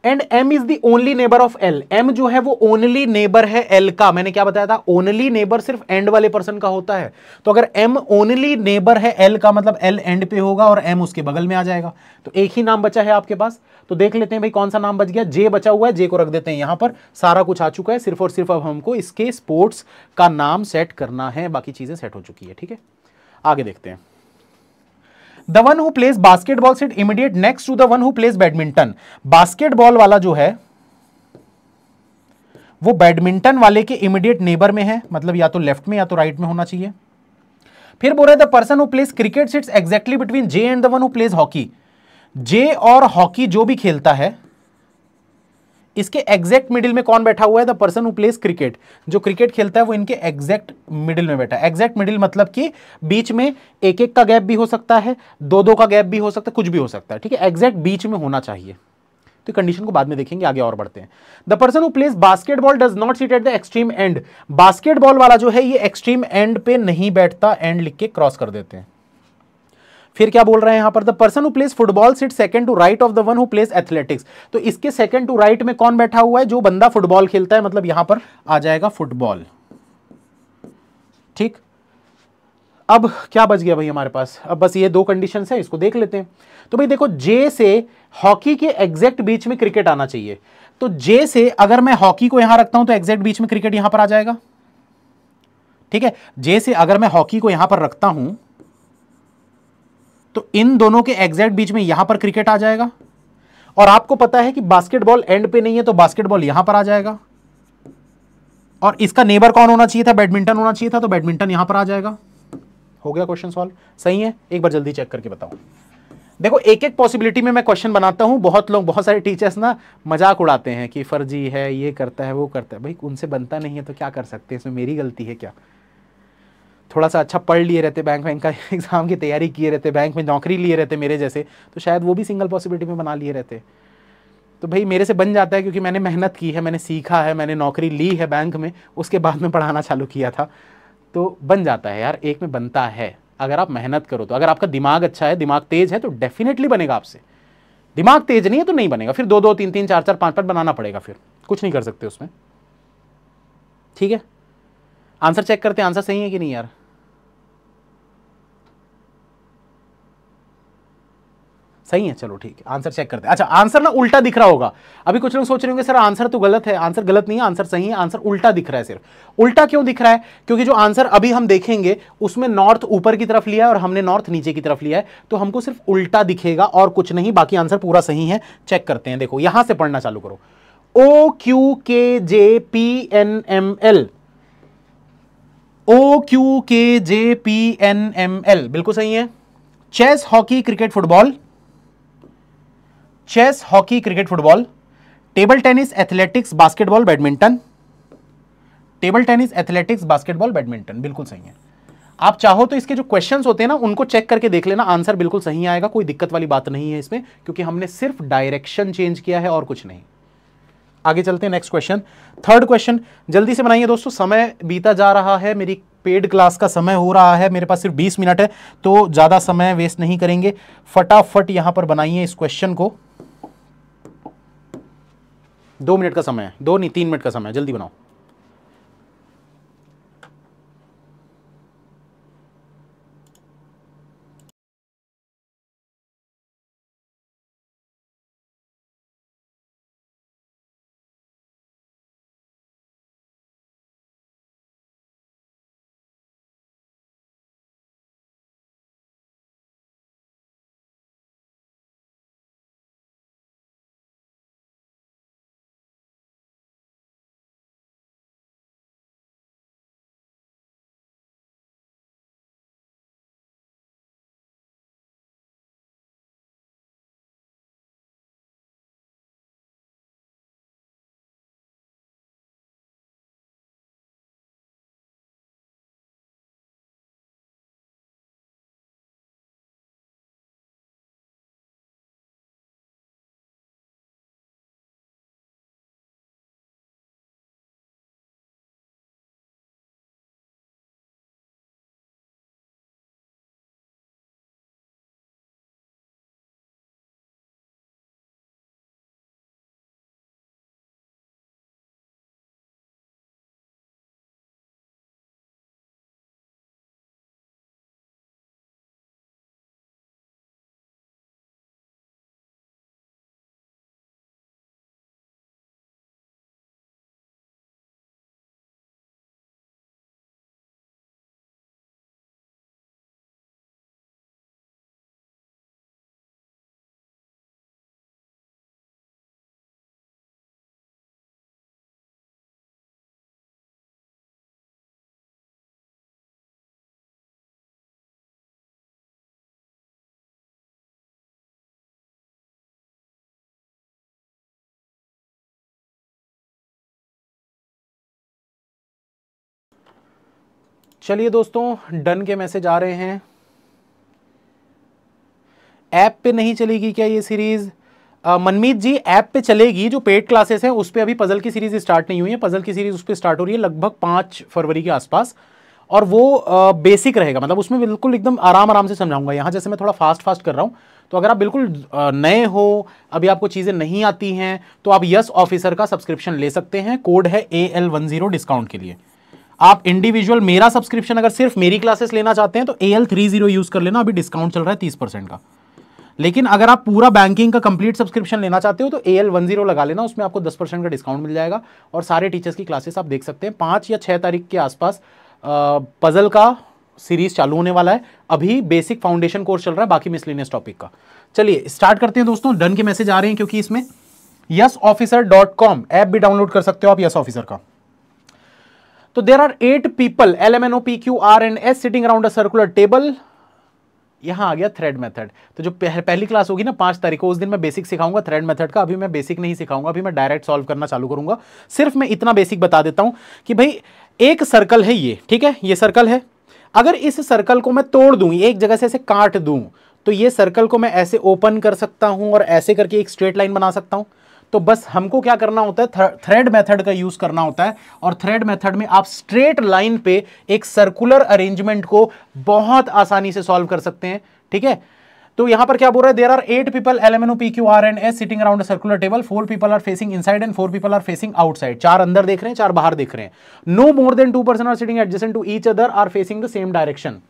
[SPEAKER 1] and M is the only neighbour of L M जो है वो ओनली नेबर है एल का मैंने क्या बताया था ओनली नेबर सिर्फ एंड वाले पर्सन का होता है तो अगर एम ओनली नेबर है एल का मतलब एल एंड पे होगा और एम उसके बगल में आ जाएगा तो एक ही नाम बचा है आपके पास तो देख लेते हैं भाई कौन सा नाम बच गया जे बचा हुआ है जे को रख देते हैं यहां पर सारा कुछ आ चुका है सिर्फ और सिर्फ अब हमको इसके स्पोर्ट्स का नाम सेट करना है बाकी चीज़ें सेट हो चुकी है ठीक है आगे देखते हैं the one who plays basketball sit immediate next to the one who plays badminton basketball वाला जो है वो बैडमिंटन वाले के इमीडिएट नेबर में है मतलब या तो लेफ्ट में या तो राइट में होना चाहिए फिर बोल रहे the person who plays cricket sits exactly between J and the one who plays hockey J और हॉकी जो भी खेलता है इसके एग्जैक्ट मिडिल में कौन बैठा हुआ है the person who plays cricket जो क्रिकेट खेलता है वो इनके एग्जैक्ट मिडिल में बैठा है एग्जैक्ट मिडिल मतलब कि बीच में एक एक का गैप भी हो सकता है दो दो का गैप भी हो सकता है कुछ भी हो सकता है ठीक है एग्जैक्ट बीच में होना चाहिए तो कंडीशन को बाद में देखेंगे आगे और बढ़ते हैं the person who plays basketball does not seat at the extreme end basketball वाला जो है ये एक्सट्रीम एंड पे नहीं बैठता एंड लिख के क्रॉस कर देते हैं फिर क्या बोल रहे हैं यहां पर the person who plays football seat second to right of the one who plays athletics तो इसके सेकंड टू राइट में कौन बैठा हुआ है जो बंदा फुटबॉल खेलता है मतलब यहां पर आ जाएगा फुटबॉल ठीक अब क्या बच गया भाई हमारे पास अब बस ये दो कंडीशन है इसको देख लेते हैं तो भाई देखो जे से हॉकी के एग्जैक्ट बीच में क्रिकेट आना चाहिए तो जे से अगर मैं हॉकी को यहां रखता हूं तो एग्जैक्ट बीच में क्रिकेट यहां पर आ जाएगा ठीक है जे से अगर मैं हॉकी को यहां पर रखता हूं तो इन दोनों के एग्जैक्ट बीच में यहां पर क्रिकेट आ जाएगा और आपको पता है कि बास्केटबॉल एंड पे नहीं है तो बास्केटबॉल यहां पर आ जाएगा और इसका नेबर कौन होना चाहिए था बैडमिंटन होना चाहिए था तो बैडमिंटन यहां पर आ जाएगा हो गया क्वेश्चन सॉल्व सही है एक बार जल्दी चेक करके बताओ देखो एक एक पॉसिबिलिटी में मैं क्वेश्चन बनाता हूँ बहुत लोग बहुत सारे टीचर्स ना मजाक उड़ाते हैं कि फर्जी है ये करता है वो करता है भाई उनसे बनता नहीं है तो क्या कर सकते हैं इसमें मेरी गलती है क्या थोड़ा सा अच्छा पढ़ लिए रहते बैंक वैंक का एग्ज़ाम की तैयारी किए रहते बैंक में नौकरी लिए रहते मेरे जैसे तो शायद वो भी सिंगल पॉसिबिलिटी में बना लिए रहते तो भाई मेरे से बन जाता है क्योंकि मैंने मेहनत की है मैंने सीखा है मैंने नौकरी ली है बैंक में उसके बाद में पढ़ाना चालू किया था तो बन जाता है यार एक में बनता है अगर आप मेहनत करो तो अगर आपका दिमाग अच्छा है दिमाग तेज है तो डेफिनेटली बनेगा आपसे दिमाग तेज नहीं है तो नहीं बनेगा फिर दो दो तीन तीन चार चार पाँच पाँच बनाना पड़ेगा फिर कुछ नहीं कर सकते उसमें ठीक है आंसर चेक करते हैं आंसर सही है कि नहीं यार सही है चलो ठीक है आंसर चेक करते हैं अच्छा आंसर ना उल्टा दिख रहा होगा अभी कुछ लोग सोच रहे होंगे सर आंसर तो गलत है आंसर गलत नहीं है आंसर सही है आंसर उल्टा दिख रहा है सिर्फ उल्टा क्यों दिख रहा है क्योंकि जो आंसर अभी हम देखेंगे उसमें नॉर्थ ऊपर की तरफ लिया है और हमने नॉर्थ नीचे की तरफ लिया है तो हमको सिर्फ उल्टा दिखेगा और कुछ नहीं बाकी आंसर पूरा सही है चेक करते हैं देखो यहां से पढ़ना चालू करो O Q K J P N M L O Q K J P N M L बिल्कुल सही है chess hockey cricket football chess hockey cricket football table tennis athletics basketball badminton table tennis athletics basketball badminton बिल्कुल सही है आप चाहो तो इसके जो क्वेश्चंस होते हैं ना उनको चेक करके देख लेना आंसर बिल्कुल सही आएगा कोई दिक्कत वाली बात नहीं है इसमें क्योंकि हमने सिर्फ डायरेक्शन चेंज किया है और कुछ नहीं आगे चलते हैं नेक्स्ट क्वेश्चन थर्ड क्वेश्चन जल्दी से बनाइए दोस्तों समय बीता जा रहा है मेरी पेड क्लास का समय हो रहा है मेरे पास सिर्फ 20 मिनट है तो ज़्यादा समय वेस्ट नहीं करेंगे फटाफट यहां पर बनाइए इस क्वेश्चन को दो मिनट का समय है दो नहीं तीन मिनट का समय है जल्दी बनाओ चलिए दोस्तों डन के मैसेज आ रहे हैं ऐप पे नहीं चलेगी क्या ये सीरीज़ मनमीत जी ऐप पे चलेगी जो पेड क्लासेस हैं उस पर अभी पज़ल की सीरीज़ स्टार्ट नहीं हुई है पज़ल की सीरीज़ उस पर स्टार्ट हो रही है लगभग पाँच फरवरी के आसपास और वो आ, बेसिक रहेगा मतलब उसमें बिल्कुल एकदम आराम आराम से समझाऊंगा यहाँ जैसे मैं थोड़ा फास्ट फास्ट कर रहा हूँ तो अगर आप बिल्कुल नए हो अभी आपको चीज़ें नहीं आती हैं तो आप यस ऑफिसर का सब्सक्रिप्शन ले सकते हैं कोड है A L one zero discount के लिए आप इंडिविजुअल मेरा सब्सक्रिप्शन अगर सिर्फ मेरी क्लासेस लेना चाहते हैं तो A L three zero use कर लेना अभी डिस्काउंट चल रहा है तीस परसेंट का लेकिन अगर आप पूरा बैंकिंग का कंप्लीट सब्सक्रिप्शन लेना चाहते हो तो ए एल वन जीरो लगा लेना उसमें आपको दस परसेंट का डिस्काउंट मिल जाएगा और सारे टीचर्स की क्लासेस आप देख सकते हैं पाँच या छः तारीख के आसपास पजल का सीरीज चालू होने वाला है अभी बेसिक फाउंडेशन कोर्स चल रहा है बाकी मिसलिनियस टॉपिक का चलिए स्टार्ट करते हैं दोस्तों डन के मैसेज आ रहे हैं क्योंकि इसमें yes officer dot com app भी डाउनलोड कर सकते हो आप यस ऑफिसर का तो there are eight people L M N O P Q R and S sitting around a circular table यहां आ गया थ्रेड मेथड तो जो पह, पहली क्लास होगी ना पांच तारीख को उस दिन मैं बेसिक सिखाऊंगा थ्रेड मेथड का अभी मैं बेसिक नहीं सिखाऊंगा अभी मैं डायरेक्ट सॉल्व करना चालू करूंगा सिर्फ मैं इतना बेसिक बता देता हूं कि भाई एक सर्कल है ये ठीक है ये सर्कल है अगर इस सर्कल को मैं तोड़ दूं एक जगह से ऐसे काट दूं तो ये सर्कल को मैं ऐसे ओपन कर सकता हूं और ऐसे करके एक स्ट्रेट लाइन बना सकता हूं तो बस हमको क्या करना होता है थ्रेड मेथड का यूज़ करना होता है और थ्रेड मेथड में आप स्ट्रेट लाइन पे एक सर्कुलर अरेंजमेंट को बहुत आसानी से सॉल्व कर सकते हैं ठीक है तो यहां पर क्या बोल रहा है there are eight people L M N O P Q R and S sitting around circular table four people are facing inside and four people are facing outside चार अंदर देख रहे हैं चार बाहर देख रहे हैं no more than two person are sitting adjacent to each other are facing the same direction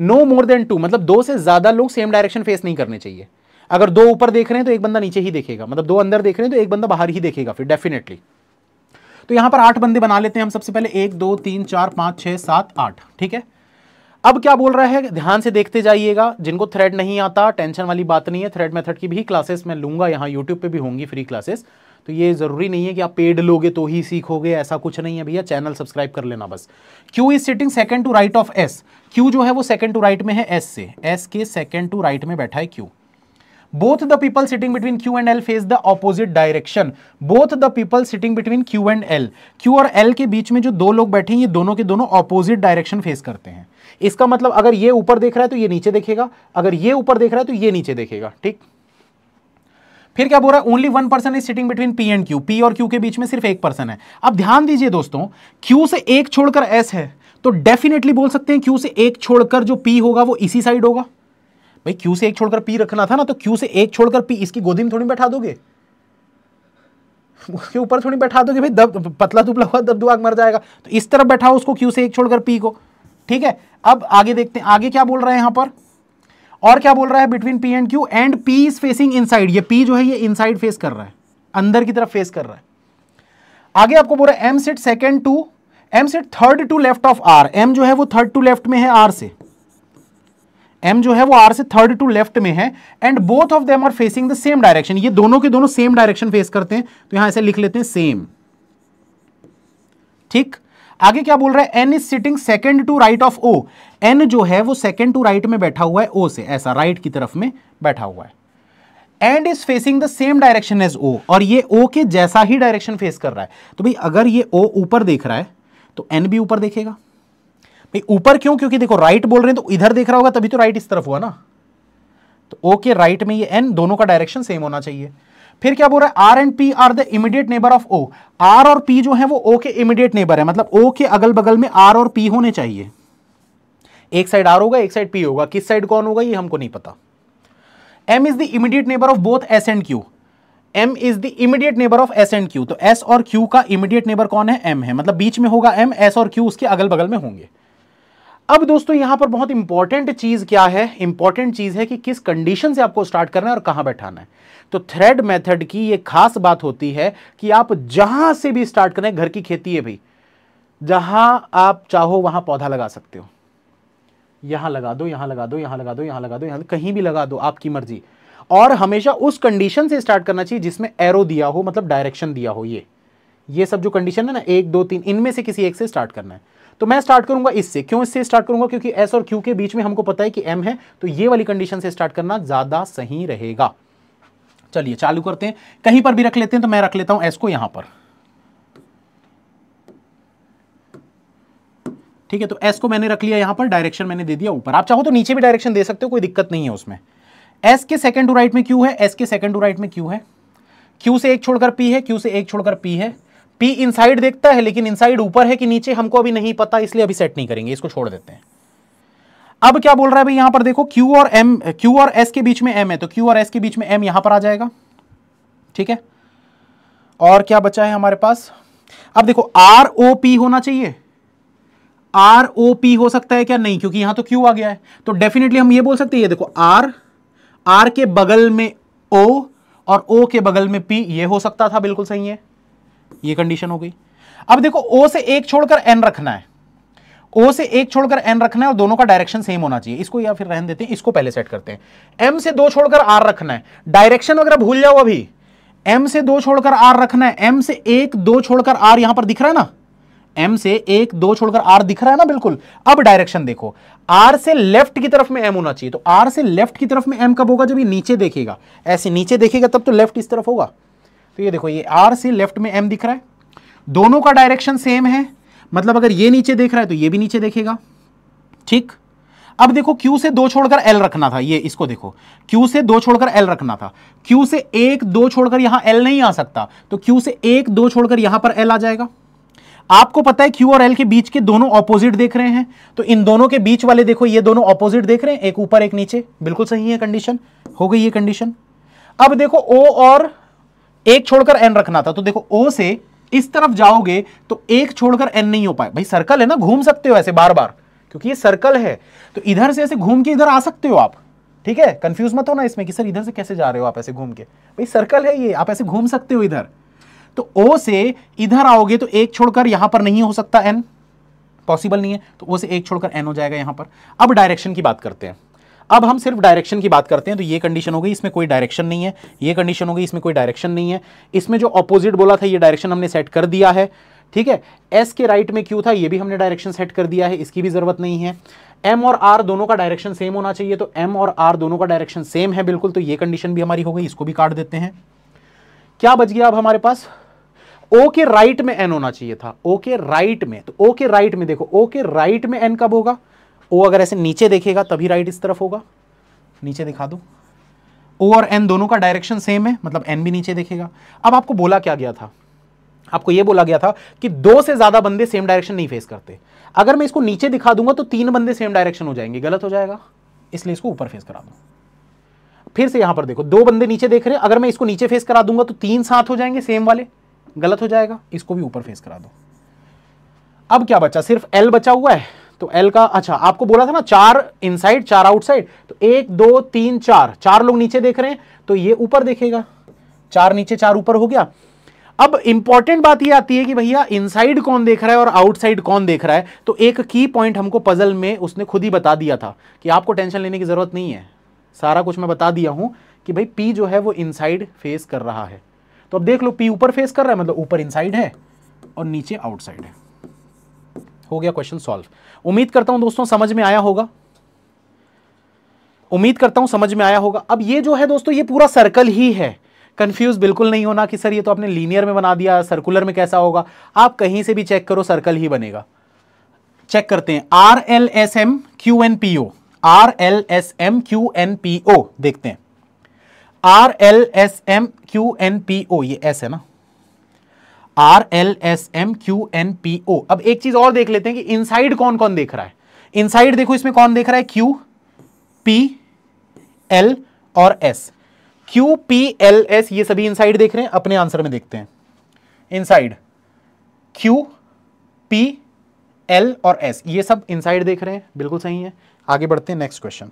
[SPEAKER 1] no more than two मतलब दो से ज्यादा लोग सेम डायरेक्शन फेस नहीं करने चाहिए अगर दो ऊपर देख रहे हैं तो एक बंदा नीचे ही देखेगा मतलब दो अंदर देख रहे हैं तो एक बंदा बाहर ही देखेगा फिर डेफिनेटली तो यहां पर आठ बंदे बना लेते हैं हम सबसे पहले एक दो तीन चार पांच छह सात आठ ठीक है अब क्या बोल रहा है ध्यान से देखते जाइएगा जिनको थ्रेड नहीं आता टेंशन वाली बात नहीं है थ्रेड मेथड की भी क्लासेस मैं लूंगा यहाँ यूट्यूब पे भी होंगी फ्री क्लासेस तो ये ज़रूरी नहीं है कि आप पेड लोगे तो ही सीखोगे ऐसा कुछ नहीं है भैया चैनल सब्सक्राइब कर लेना बस Q is sitting second to right of S Q जो है वो सेकंड टू राइट में है एस से एस के सेकंड टू राइट में बैठा है Q both the people sitting between q and l face the opposite direction both the people sitting between q and l q और l के बीच में जो दो लोग बैठे हैं ये दोनों के दोनों ऑपोजिट डायरेक्शन फेस करते हैं इसका मतलब अगर ये ऊपर देख रहा है तो ये नीचे देखेगा अगर ये ऊपर देख रहा है तो ये नीचे देखेगा ठीक फिर क्या बोल रहा है only one person is sitting between P and Q P और क्यू के बीच में सिर्फ एक पर्सन है अब ध्यान दीजिए दोस्तों क्यू से एक छोड़कर एस है तो डेफिनेटली बोल सकते हैं क्यू से एक छोड़कर जो पी होगा वो इसी साइड होगा भाई क्यू से एक छोड़कर पी रखना था ना तो क्यू से एक छोड़कर पी इसकी गोदी में थोड़ी बैठा दोगे उसके ऊपर थोड़ी बैठा दोगे भाई दब पतला दुबला हुआ दब दुआ मर जाएगा तो इस तरफ बैठाओ उसको क्यू से एक छोड़कर पी को ठीक है अब आगे देखते हैं आगे क्या बोल रहे हैं यहाँ पर और क्या बोल रहा है between P and Q and P is facing side ये पी जो है ये इनसाइड फेस कर रहा है अंदर की तरफ फेस कर रहा है आगे आपको बोल रहा है M sat second to M sat third to left of R M जो है वो थर्ड टू लेफ्ट में है आर से एम जो है वो आर से थर्ड टू लेफ्ट में है and both of them are facing the same direction ये दोनों के दोनों सेम डायरेक्शन फेस करते हैं तो यहां ऐसे लिख लेते हैं सेम ठीक आगे क्या बोल रहा है N is sitting second to right of O N जो है वो सेकेंड टू राइट में बैठा हुआ है ओ से ऐसा राइट की तरफ में बैठा हुआ है and is facing the same direction as O और ये ओ के जैसा ही डायरेक्शन फेस कर रहा है तो भाई अगर ये ओ ऊपर देख रहा है तो एन भी ऊपर देखेगा ऊपर क्यों क्योंकि देखो राइट बोल रहे हैं तो इधर देख रहा होगा तभी तो राइट इस तरफ हुआ ना तो ओ के राइट में ये एन दोनों का डायरेक्शन सेम होना चाहिए फिर क्या बोल रहा है R and P are the immediate neighbour of O R और पी जो है वो ओ के इमीडिएट नेबर है मतलब ओ के अगल बगल में आर और पी होने चाहिए एक साइड आर होगा एक साइड पी होगा किस साइड कौन होगा ये हमको नहीं पता M is the immediate neighbour of both S and Q M is the immediate neighbour of S and Q तो एस और क्यू का इमीडिएट नेबर कौन है एम है मतलब बीच में होगा एम एस और क्यू उसके अगल बगल में होंगे अब दोस्तों यहां पर बहुत इंपॉर्टेंट चीज क्या है इंपॉर्टेंट चीज है कि किस कंडीशन से आपको स्टार्ट करना है और कहां बैठाना है तो थ्रेड मेथड की ये खास बात होती है कि आप जहां से भी स्टार्ट करें घर की खेती है भाई जहां आप चाहो वहां पौधा लगा सकते हो यहां लगा दो यहां लगा दो यहां लगा दो यहां लगा दो यहां कहीं भी लगा दो आपकी मर्जी और हमेशा उस कंडीशन से स्टार्ट करना चाहिए जिसमें एरो दिया हो मतलब डायरेक्शन दिया हो ये ये सब जो कंडीशन है ना एक दो तीन इनमें से किसी एक से स्टार्ट करना है तो मैं स्टार्ट करूंगा इससे क्यों इससे स्टार्ट करूंगा क्योंकि एस और क्यू के बीच में हमको पता है कि एम है तो ये वाली कंडीशन से स्टार्ट करना ज़्यादा सही रहेगा चलिए चालू करते हैं कहीं पर भी रख लेते हैं तो मैं रख लेता हूं एस को यहां पर ठीक है तो एस को मैंने रख लिया यहां पर डायरेक्शन मैंने दे दिया ऊपर आप चाहो तो नीचे भी डायरेक्शन दे सकते हो कोई दिक्कत नहीं है उसमें एस के सेकंड टू राइट में क्यू है एस के सेकंड टू राइट में क्यू है क्यू से एक छोड़कर पी है क्यू से एक छोड़कर पी है पी इनसाइड देखता है लेकिन इनसाइड ऊपर है कि नीचे हमको अभी नहीं पता इसलिए अभी सेट नहीं करेंगे इसको छोड़ देते हैं अब क्या बोल रहा है भाई यहां पर देखो क्यू और एम क्यू और एस के बीच में एम है तो क्यू और एस के बीच में एम यहां पर आ जाएगा ठीक है और क्या बचा है हमारे पास अब देखो आर ओ पी होना चाहिए आर ओ पी हो सकता है क्या नहीं क्योंकि यहां तो क्यू आ गया है तो डेफिनेटली हम ये बोल सकते हैं ये देखो आर आर के बगल में ओ और ओ के बगल में पी ये हो सकता था बिल्कुल सही है ये कंडीशन हो गई अब देखो ओ से एक छोड़कर एन रखना है ओ से एक छोड़कर एन रखना है और दोनों का डायरेक्शन सेम होना चाहिए इसको या फिर रहन देते हैं इसको पहले सेट करते हैं एम से दो छोड़कर आर रखना है डायरेक्शन वगैरह भूल जाओ अभी एम से दो छोड़कर आर रखना है एम से एक दो छोड़कर आर यहां पर दिख रहा है ना एम से एक दो छोड़कर आर दिख रहा है ना बिल्कुल अब डायरेक्शन देखो आर से लेफ्ट की तरफ में एम होना चाहिए तो आर से लेफ्ट की तरफ में एम कब होगा जब ये नीचे देखेगा ऐसे नीचे देखेगा तब तो लेफ्ट इस तरफ होगा तो ये देखो ये आर से लेफ्ट में एम दिख रहा है दोनों का डायरेक्शन सेम है मतलब अगर ये नीचे देख रहा है तो ये भी नीचे देखेगा ठीक अब देखो Q से दो छोड़कर L रखना था ये इसको देखो Q से दो छोड़कर L रखना था Q से एक दो छोड़कर यहां L नहीं आ सकता तो Q से एक दो छोड़कर यहां पर L आ जाएगा आपको पता है Q और L के बीच के दोनों ऑपोजिट देख रहे हैं तो इन दोनों के बीच वाले देखो ये दोनों ऑपोजिट देख रहे हैं एक ऊपर एक नीचे बिल्कुल सही है कंडीशन हो गई ये कंडीशन अब देखो ओ और एक छोड़कर एन रखना था तो देखो ओ से इस तरफ जाओगे तो एक छोड़कर एन नहीं हो पाए भाई सर्कल है ना घूम सकते हो ऐसे बार बार क्योंकि ये सर्कल है तो इधर से ऐसे घूम के इधर आ सकते हो आप ठीक है कंफ्यूज मत होना इसमें कि सर इधर से कैसे जा रहे हो आप ऐसे घूम के भाई सर्कल है ये आप ऐसे घूम सकते हो इधर तो ओ से इधर आओगे तो एक छोड़कर यहां पर नहीं हो सकता एन पॉसिबल नहीं है तो ओ से एक छोड़कर एन हो जाएगा यहां पर अब डायरेक्शन की बात करते हैं अब हम सिर्फ डायरेक्शन की बात करते हैं तो ये कंडीशन हो गई इसमें कोई डायरेक्शन नहीं है ये कंडीशन हो गई इसमें कोई डायरेक्शन नहीं है इसमें जो अपोजिट बोला था ये डायरेक्शन हमने सेट कर दिया है ठीक है एस के राइट में क्यू था ये भी हमने डायरेक्शन सेट कर दिया है इसकी भी ज़रूरत नहीं है एम और आर दोनों का डायरेक्शन सेम होना चाहिए तो एम और आर दोनों का डायरेक्शन सेम है बिल्कुल तो ये कंडीशन भी हमारी हो गई इसको भी काट देते हैं क्या बच गया अब हमारे पास ओ के राइट में एन होना चाहिए था ओ के राइट में तो ओ के राइट में देखो ओ के राइट में एन कब होगा ओ अगर ऐसे नीचे देखेगा तभी राइट इस तरफ होगा नीचे दिखा दो ओ और एन दोनों का डायरेक्शन सेम है मतलब एन भी नीचे देखेगा अब आपको बोला क्या गया था आपको यह बोला गया था कि दो से ज्यादा बंदे सेम डायरेक्शन नहीं फेस करते अगर मैं इसको नीचे दिखा दूंगा तो तीन बंदे सेम डायरेक्शन हो जाएंगे गलत हो जाएगा इसलिए इसको ऊपर फेस करा दो फिर से यहां पर देखो दो बंदे नीचे देख रहे हैं अगर मैं इसको नीचे फेस करा दूंगा तो तीन साथ हो जाएंगे सेम वाले गलत हो जाएगा इसको भी ऊपर फेस करा दो अब क्या बचा सिर्फ एल बचा हुआ है तो एल का अच्छा आपको बोला था ना चार इनसाइड चार आउटसाइड तो एक दो तीन चार चार लोग नीचे देख रहे हैं तो ये ऊपर देखेगा चार नीचे चार ऊपर हो गया अब इंपॉर्टेंट बात ये आती है कि भैया इनसाइड कौन देख रहा है और आउटसाइड कौन देख रहा है तो एक की पॉइंट हमको पजल में उसने खुद ही बता दिया था कि आपको टेंशन लेने की ज़रूरत नहीं है सारा कुछ मैं बता दिया हूं कि भाई पी जो है वो इनसाइड फेस कर रहा है तो अब देख लो पी ऊपर फेस कर रहा है मतलब ऊपर इनसाइड है और नीचे आउटसाइड है हो गया क्वेश्चन सॉल्व उम्मीद करता हूं दोस्तों समझ में आया होगा उम्मीद करता हूं समझ में आया होगा अब ये जो है दोस्तों ये पूरा सर्कल ही है कंफ्यूज बिल्कुल नहीं होना कि सर ये तो आपने लीनियर में बना दिया सर्कुलर में कैसा होगा आप कहीं से भी चेक करो सर्कल ही बनेगा चेक करते हैं R L S M Q N P O R L S M Q N P O देखते हैं R L S M Q N P O ये एस है ना R L S M Q N P O अब एक चीज और देख लेते हैं कि इनसाइड कौन कौन देख रहा है इनसाइड देखो इसमें कौन देख रहा है क्यू पी एल और S Q P L S ये सभी इनसाइड देख रहे हैं अपने आंसर में देखते हैं इनसाइड क्यू पी एल और एस ये सब इनसाइड देख रहे हैं बिल्कुल सही है आगे बढ़ते हैं नेक्स्ट क्वेश्चन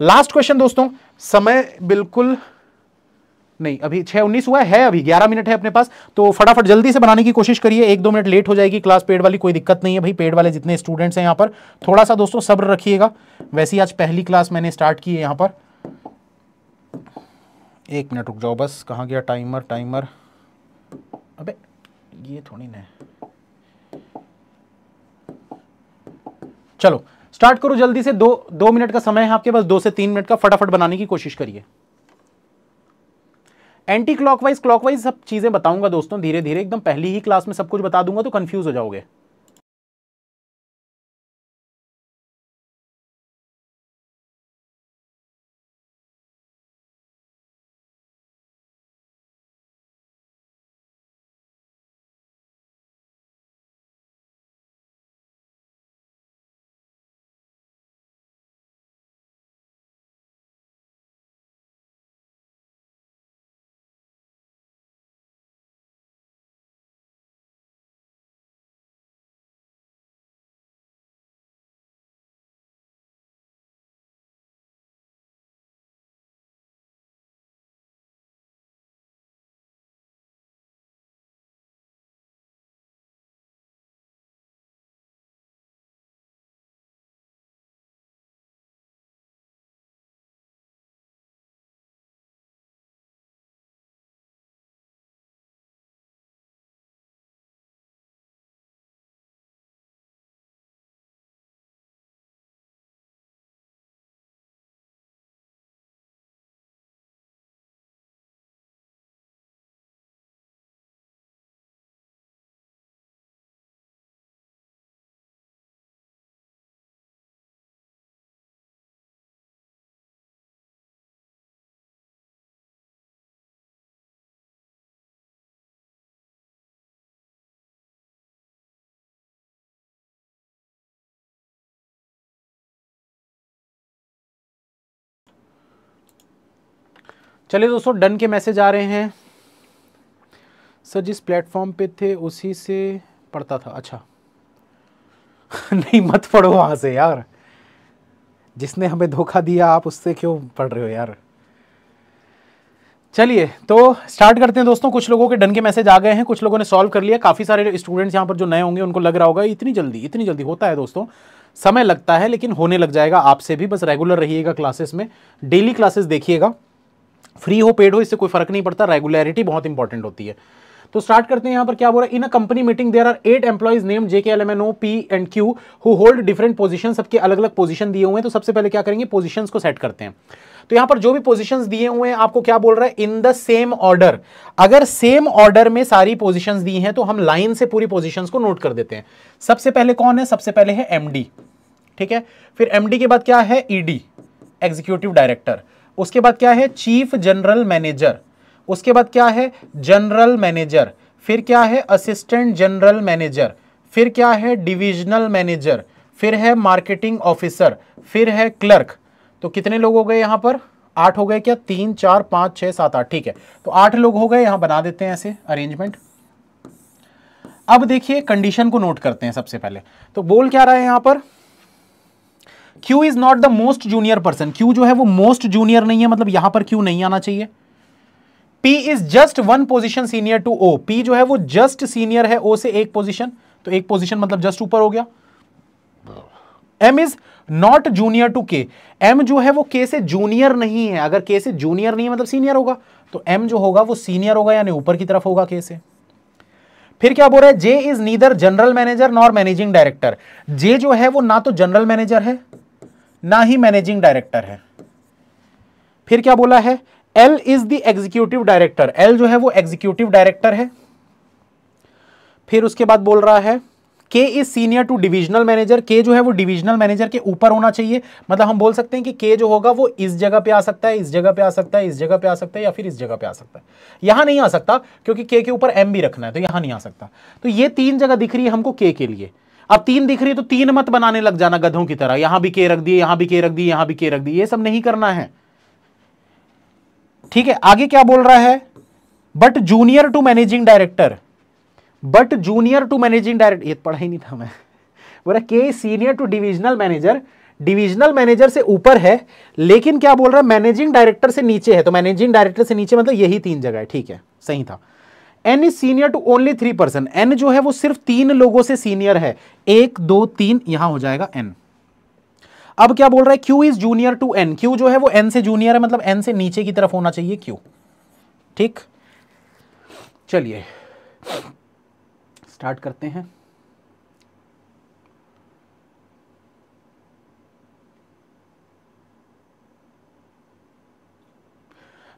[SPEAKER 1] लास्ट क्वेश्चन दोस्तों समय बिल्कुल नहीं अभी छः उन्नीस हुआ है अभी ग्यारह मिनट है अपने पास तो फटाफट जल्दी से बनाने की कोशिश करिए एक दो मिनट लेट हो जाएगी क्लास पेड वाली कोई दिक्कत नहीं है भाई पेड वाले जितने स्टूडेंट्स हैं यहाँ पर थोड़ा सा दोस्तों सब्र रखिएगा वैसे ही आज पहली क्लास मैंने स्टार्ट की है यहाँ पर एक मिनट रुक जाओ बस कहाँ गया टाइमर टाइमर अबे ये थोड़ी न चलो स्टार्ट करो जल्दी से दो दो मिनट का समय है आपके पास दो से तीन मिनट का फटाफट बनाने की कोशिश करिए एंटी क्लॉकवाइज क्लॉकवाइज सब चीज़ें बताऊंगा दोस्तों धीरे धीरे एकदम पहली ही क्लास में सब कुछ बता दूंगा तो कन्फ्यूज़ हो जाओगे चलिए दोस्तों डन के मैसेज आ रहे हैं सर जिस प्लेटफॉर्म पे थे उसी से पढ़ता था अच्छा नहीं मत पढ़ो वहां से यार जिसने हमें धोखा दिया आप उससे क्यों पढ़ रहे हो यार चलिए तो स्टार्ट करते हैं दोस्तों कुछ लोगों के डन के मैसेज आ गए हैं कुछ लोगों ने सॉल्व कर लिया काफ़ी सारे स्टूडेंट्स यहाँ पर जो नए होंगे उनको लग रहा होगा इतनी जल्दी इतनी जल्दी होता है दोस्तों समय लगता है लेकिन होने लग जाएगा आपसे भी बस रेगुलर रहिएगा क्लासेस में डेली क्लासेस देखिएगा फ्री हो पेड हो इससे कोई फर्क नहीं पड़ता रेगुलरिटी बहुत इंपॉर्टेंट होती है तो स्टार्ट करते हैं यहाँ पर क्या बोल रहा है in a company meeting there are eight employees name J K L M N O P and Q who hold different position सबके अलग अलग पोजिशन दिए हुए हैं तो सबसे पहले क्या करेंगे पोजिशन को सेट करते हैं तो यहां पर जो भी पोजिशन दिए हुए हैं आपको क्या बोल रहा है इन द सेम ऑर्डर अगर सेम ऑर्डर में सारी पोजिशन दी हैं तो हम लाइन से पूरी पोजिशन को नोट कर देते हैं सबसे पहले कौन है सबसे पहले है एम ठीक है फिर एम के बाद क्या है ईडी एग्जीक्यूटिव डायरेक्टर उसके बाद क्या है चीफ जनरल मैनेजर उसके बाद क्या है जनरल मैनेजर फिर क्या है असिस्टेंट जनरल मैनेजर फिर क्या है डिविजनल मैनेजर फिर है मार्केटिंग ऑफिसर फिर है क्लर्क तो कितने लोग हो गए यहां पर आठ हो गए क्या तीन चार पांच छह सात आठ ठीक है तो आठ लोग हो गए यहां बना देते हैं ऐसे अरेंजमेंट अब देखिए कंडीशन को नोट करते हैं सबसे पहले तो बोल क्या रहा है यहां पर Q is not the most junior person Q जो है वो मोस्ट जूनियर नहीं है मतलब यहां पर क्यू नहीं आना चाहिए P is just one position senior to O P जो है वो जस्ट सीनियर है ओ से एक पोजिशन तो एक पोजिशन मतलब जस्ट ऊपर हो गया M is not junior to K M जो है वो के से जूनियर नहीं है अगर के से जूनियर नहीं है मतलब सीनियर होगा तो एम जो होगा वो सीनियर होगा यानी ऊपर की तरफ होगा के से फिर क्या बोल रहे हैं J is neither general manager nor managing director J जो है वो ना तो जनरल मैनेजर है ना ही मैनेजिंग डायरेक्टर है फिर क्या बोला है L is the executive director L जो है वो एग्जीक्यूटिव डायरेक्टर है फिर उसके बाद बोल रहा है K is senior to divisional manager K जो है वो डिविजनल मैनेजर के ऊपर होना चाहिए मतलब हम बोल सकते हैं कि के जो होगा वो इस जगह पे आ सकता है इस जगह पे आ सकता है इस जगह पे आ सकता है या फिर इस जगह पे आ सकता है यहां नहीं आ सकता क्योंकि के के ऊपर एम भी रखना है तो यहां नहीं आ सकता तो ये तीन जगह दिख रही है हमको के के लिए अब तीन दिख रही है तो तीन मत बनाने लग जाना गधों की तरह यहां भी के रख दिए यहां भी के रख दिए यहां भी के रख दिए ये सब नहीं करना है ठीक है आगे क्या बोल रहा है but junior to managing director but junior to managing director ये पढ़ा ही नहीं था मैं बोला के senior to divisional manager divisional manager से ऊपर है लेकिन क्या बोल रहा है मैनेजिंग डायरेक्टर से नीचे है तो मैनेजिंग डायरेक्टर से नीचे मतलब यही तीन जगह है ठीक है सही था N is senior to only three person N जो है वो सिर्फ तीन लोगों से सीनियर है एक दो तीन यहां हो जाएगा एन अब क्या बोल रहा है Q is junior to N Q जो है वो एन से जूनियर है मतलब एन से नीचे की तरफ होना चाहिए क्यू ठीक चलिए स्टार्ट करते हैं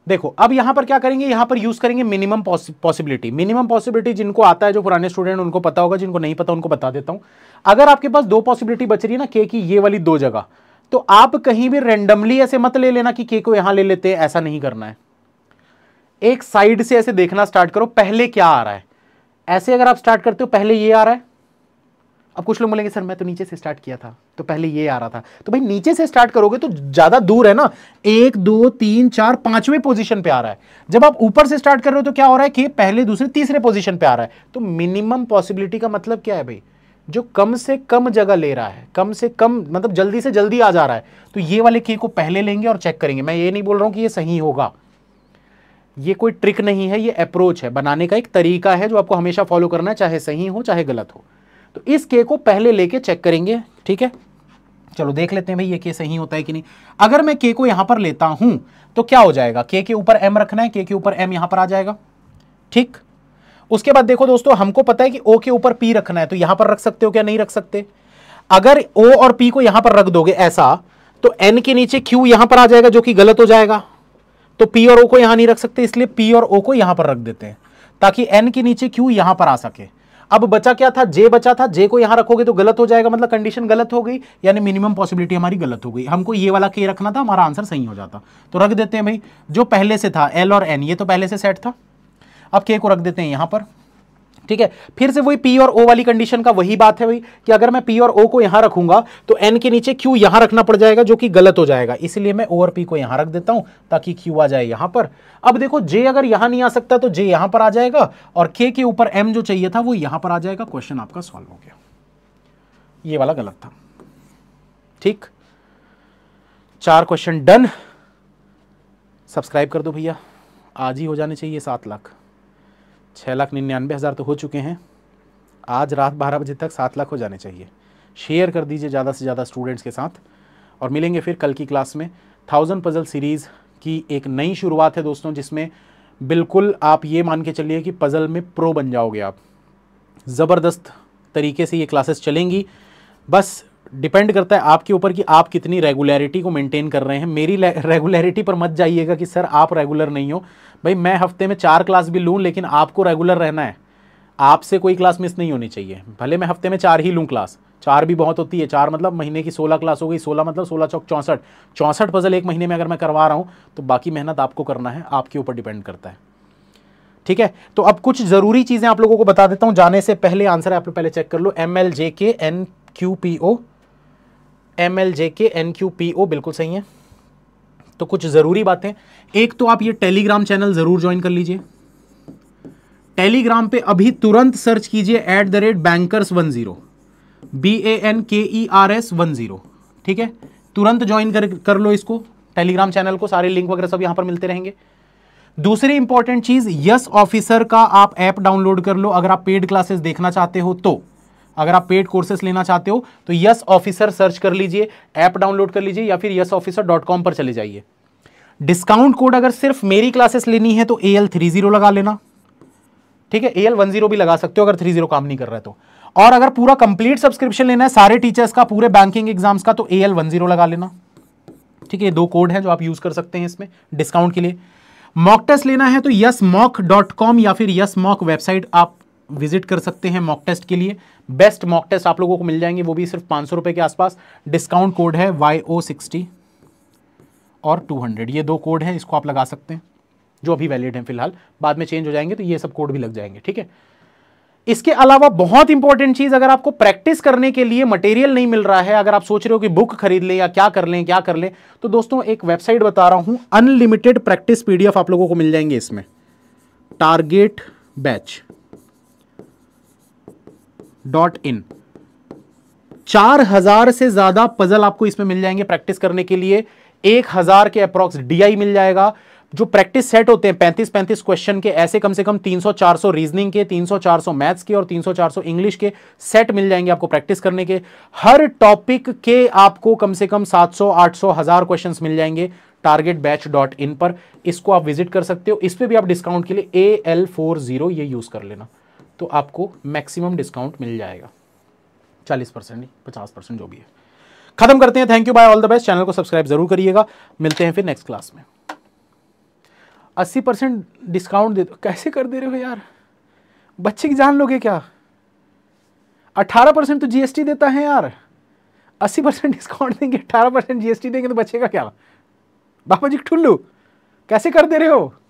[SPEAKER 1] देखो अब यहां पर क्या करेंगे यहां पर यूज करेंगे मिनिमम पॉसिबिलिटी मिनिमम पॉसिबिलिटी जिनको आता है जो पुराने स्टूडेंट उनको पता होगा जिनको नहीं पता उनको बता देता हूं अगर आपके पास दो पॉसिबिलिटी बच रही है ना के की ये वाली दो जगह तो आप कहीं भी रेंडमली ऐसे मत ले लेना कि के को यहां ले लेते हैं ऐसा नहीं करना है एक साइड से ऐसे देखना स्टार्ट करो पहले क्या आ रहा है ऐसे अगर आप स्टार्ट करते हो पहले ये आ रहा है अब कुछ लोग बोलेंगे सर मैं तो नीचे से स्टार्ट किया था तो पहले ये आ रहा था तो भाई नीचे से स्टार्ट करोगे तो ज़्यादा दूर है ना एक दो तीन चार पांचवें पोजीशन पे आ रहा है जब आप ऊपर से स्टार्ट कर रहे हो तो क्या हो रहा है कि पहले दूसरे तीसरे पोजीशन पे आ रहा है तो मिनिमम पॉसिबिलिटी का मतलब क्या है भाई जो कम से कम जगह ले रहा है कम से कम मतलब जल्दी से जल्दी आ जा रहा है तो ये वाले के को पहले लेंगे और चेक करेंगे मैं ये नहीं बोल रहा हूं कि ये सही होगा ये कोई ट्रिक नहीं है ये अप्रोच है बनाने का एक तरीका है जो आपको हमेशा फॉलो करना है चाहे सही हो चाहे गलत हो तो इस के को पहले लेके चेक करेंगे ठीक है चलो देख लेते हैं भाई ये के सही होता है कि नहीं अगर मैं के को यहां पर लेता हूं तो क्या हो जाएगा के के ऊपर एम रखना है के के ऊपर एम यहां पर आ जाएगा ठीक उसके बाद देखो दोस्तों हमको पता है कि ओ के ऊपर पी रखना है तो यहां पर रख सकते हो क्या नहीं रख सकते अगर ओ और पी को यहां पर रख दोगे ऐसा तो एन के नीचे क्यू यहां पर आ जाएगा जो कि गलत हो जाएगा तो पी और ओ को यहां नहीं रख सकते इसलिए पी और ओ को यहां पर रख देते हैं ताकि एन के नीचे क्यू यहां पर आ सके अब बचा क्या था जे बचा था जे को यहां रखोगे तो गलत हो जाएगा मतलब कंडीशन गलत हो गई यानी मिनिमम पॉसिबिलिटी हमारी गलत हो गई हमको ये वाला के रखना था हमारा आंसर सही हो जाता तो रख देते हैं भाई जो पहले से था एल और एन ये तो पहले से सेट था अब के को रख देते हैं यहां पर ठीक है फिर से वही पी और ओ वाली कंडीशन का वही बात है भाई कि अगर मैं पी और ओ को यहां रखूंगा तो एन के नीचे क्यू यहां रखना पड़ जाएगा जो कि गलत हो जाएगा इसलिए मैं ओ और पी को यहां रख देता हूं ताकि क्यू आ जाए यहां पर अब देखो जे अगर यहां नहीं आ सकता तो जे यहां पर आ जाएगा और के के ऊपर एम जो चाहिए था वो यहां पर आ जाएगा क्वेश्चन आपका सॉल्व हो गया ये वाला गलत था ठीक चार क्वेश्चन डन सब्सक्राइब कर दो भैया आज ही हो जाने चाहिए सात लाख छः लाख निन्यानवे हज़ार तो हो चुके हैं आज रात बारह बजे तक सात लाख हो जाने चाहिए शेयर कर दीजिए ज़्यादा से ज़्यादा स्टूडेंट्स के साथ और मिलेंगे फिर कल की क्लास में थाउजेंड पज़ल सीरीज़ की एक नई शुरुआत है दोस्तों जिसमें बिल्कुल आप ये मान के चलिए कि पज़ल में प्रो बन जाओगे आप ज़बरदस्त तरीके से ये क्लासेस चलेंगी बस डिपेंड करता है आपके ऊपर कि आप कितनी रेगुलरिटी को मेंटेन कर रहे हैं मेरी रेगुलरिटी पर मत जाइएगा कि सर आप रेगुलर नहीं हो भाई मैं हफ्ते में चार क्लास भी लूँ लेकिन आपको रेगुलर रहना है आपसे कोई क्लास मिस नहीं होनी चाहिए भले मैं हफ्ते में चार ही लूँ क्लास चार भी बहुत होती है चार मतलब महीने की सोलह क्लास हो गई सोलह मतलब सोलह चौक चौंसठ चौंसठ पजल एक महीने में अगर मैं करवा रहा हूँ तो बाकी मेहनत आपको करना है आपके ऊपर डिपेंड करता है ठीक है तो अब कुछ ज़रूरी चीज़ें आप लोगों को बता देता हूँ जाने से पहले आंसर आप लोग पहले चेक कर लो M L J K N Q P O M L J K N Q P ओ बिल्कुल सही है तो कुछ ज़रूरी बातें एक तो आप ये टेलीग्राम चैनल ज़रूर ज्वाइन कर लीजिए टेलीग्राम पे अभी तुरंत सर्च कीजिए at the rate bankers one zero B A N K E R S one zero ठीक है तुरंत ज्वाइन कर कर लो इसको टेलीग्राम चैनल को सारे लिंक वगैरह सब यहाँ पर मिलते रहेंगे दूसरी इंपॉर्टेंट चीज़ यस ऑफिसर का आप ऐप डाउनलोड कर लो अगर आप पेड क्लासेस देखना चाहते हो तो अगर आप पेड कोर्सेस लेना चाहते हो तो यस ऑफिसर सर्च कर लीजिए ऐप डाउनलोड कर लीजिए या फिर यस ऑफिसर डॉट कॉम पर चले जाइए डिस्काउंट कोड अगर सिर्फ मेरी क्लासेस लेनी है तो ए एल थ्री जीरो लगा लेना ठीक है ए एल वन जीरो भी लगा सकते हो अगर थ्री जीरो काम नहीं कर रहा है तो और अगर पूरा कंप्लीट सब्सक्रिप्शन लेना है सारे टीचर्स का पूरे बैंकिंग एग्जाम्स का तो ए एल वन जीरो लगा लेना ठीक है दो कोड है जो आप यूज़ कर सकते हैं इसमें डिस्काउंट के लिए मॉक टेस्ट लेना है तो यस मॉक डॉट कॉम या फिर यस मॉक वेबसाइट आप विजिट कर सकते हैं मॉक टेस्ट के लिए बेस्ट मॉक टेस्ट आप लोगों को मिल जाएंगे वो भी सिर्फ पाँच सौ के आसपास डिस्काउंट कोड है वाई ओ सिक्सटी और टू हंड्रेड ये दो कोड हैं इसको आप लगा सकते हैं जो अभी वैलिड हैं फिलहाल बाद में चेंज हो जाएंगे तो ये सब कोड भी लग जाएंगे ठीक है इसके अलावा बहुत इंपॉर्टेंट चीज अगर आपको प्रैक्टिस करने के लिए मटेरियल नहीं मिल रहा है अगर आप सोच रहे हो कि बुक खरीद लें या क्या कर लें क्या कर लें तो दोस्तों एक वेबसाइट बता रहा हूं अनलिमिटेड प्रैक्टिस पीडीएफ आप लोगों को मिल जाएंगे इसमें टारगेट बैच डॉट इन चार हजार से ज्यादा पजल आपको इसमें मिल जाएंगे प्रैक्टिस करने के लिए एक हजार के अप्रोक्स डीआई मिल जाएगा जो प्रैक्टिस सेट होते हैं पैंतीस पैंतीस क्वेश्चन के ऐसे कम से कम तीन सौ चार सौ रीजनिंग के तीन सौ चार सौ मैथ्स के और तीन सौ चार सौ इंग्लिश के सेट मिल जाएंगे आपको प्रैक्टिस करने के हर टॉपिक के आपको कम से कम सात सौ आठ सौ हजार क्वेश्चन मिल जाएंगे टारगेट बैच डॉट इन पर इसको आप विजिट कर सकते हो इस पर भी आप डिस्काउंट के लिए A L four zero use कर लेना तो आपको मैक्सिमम डिस्काउंट मिल जाएगा चालीस परसेंट पचास परसेंट जो भी है खत्म करते हैं thank you bye all the best channel को सब्सक्राइब जरूर करिएगा मिलते हैं फिर नेक्स्ट क्लास में अस्सी परसेंट डिस्काउंट दे दो कैसे कर दे रहे हो यार बच्चे की जान लोगे क्या अट्ठारह परसेंट तो जीएसटी देता है यार अस्सी परसेंट डिस्काउंट देंगे अट्ठारह परसेंट जीएसटी देंगे तो बच्चे का क्या बाबा जी ठुल्लू कैसे कर दे रहे हो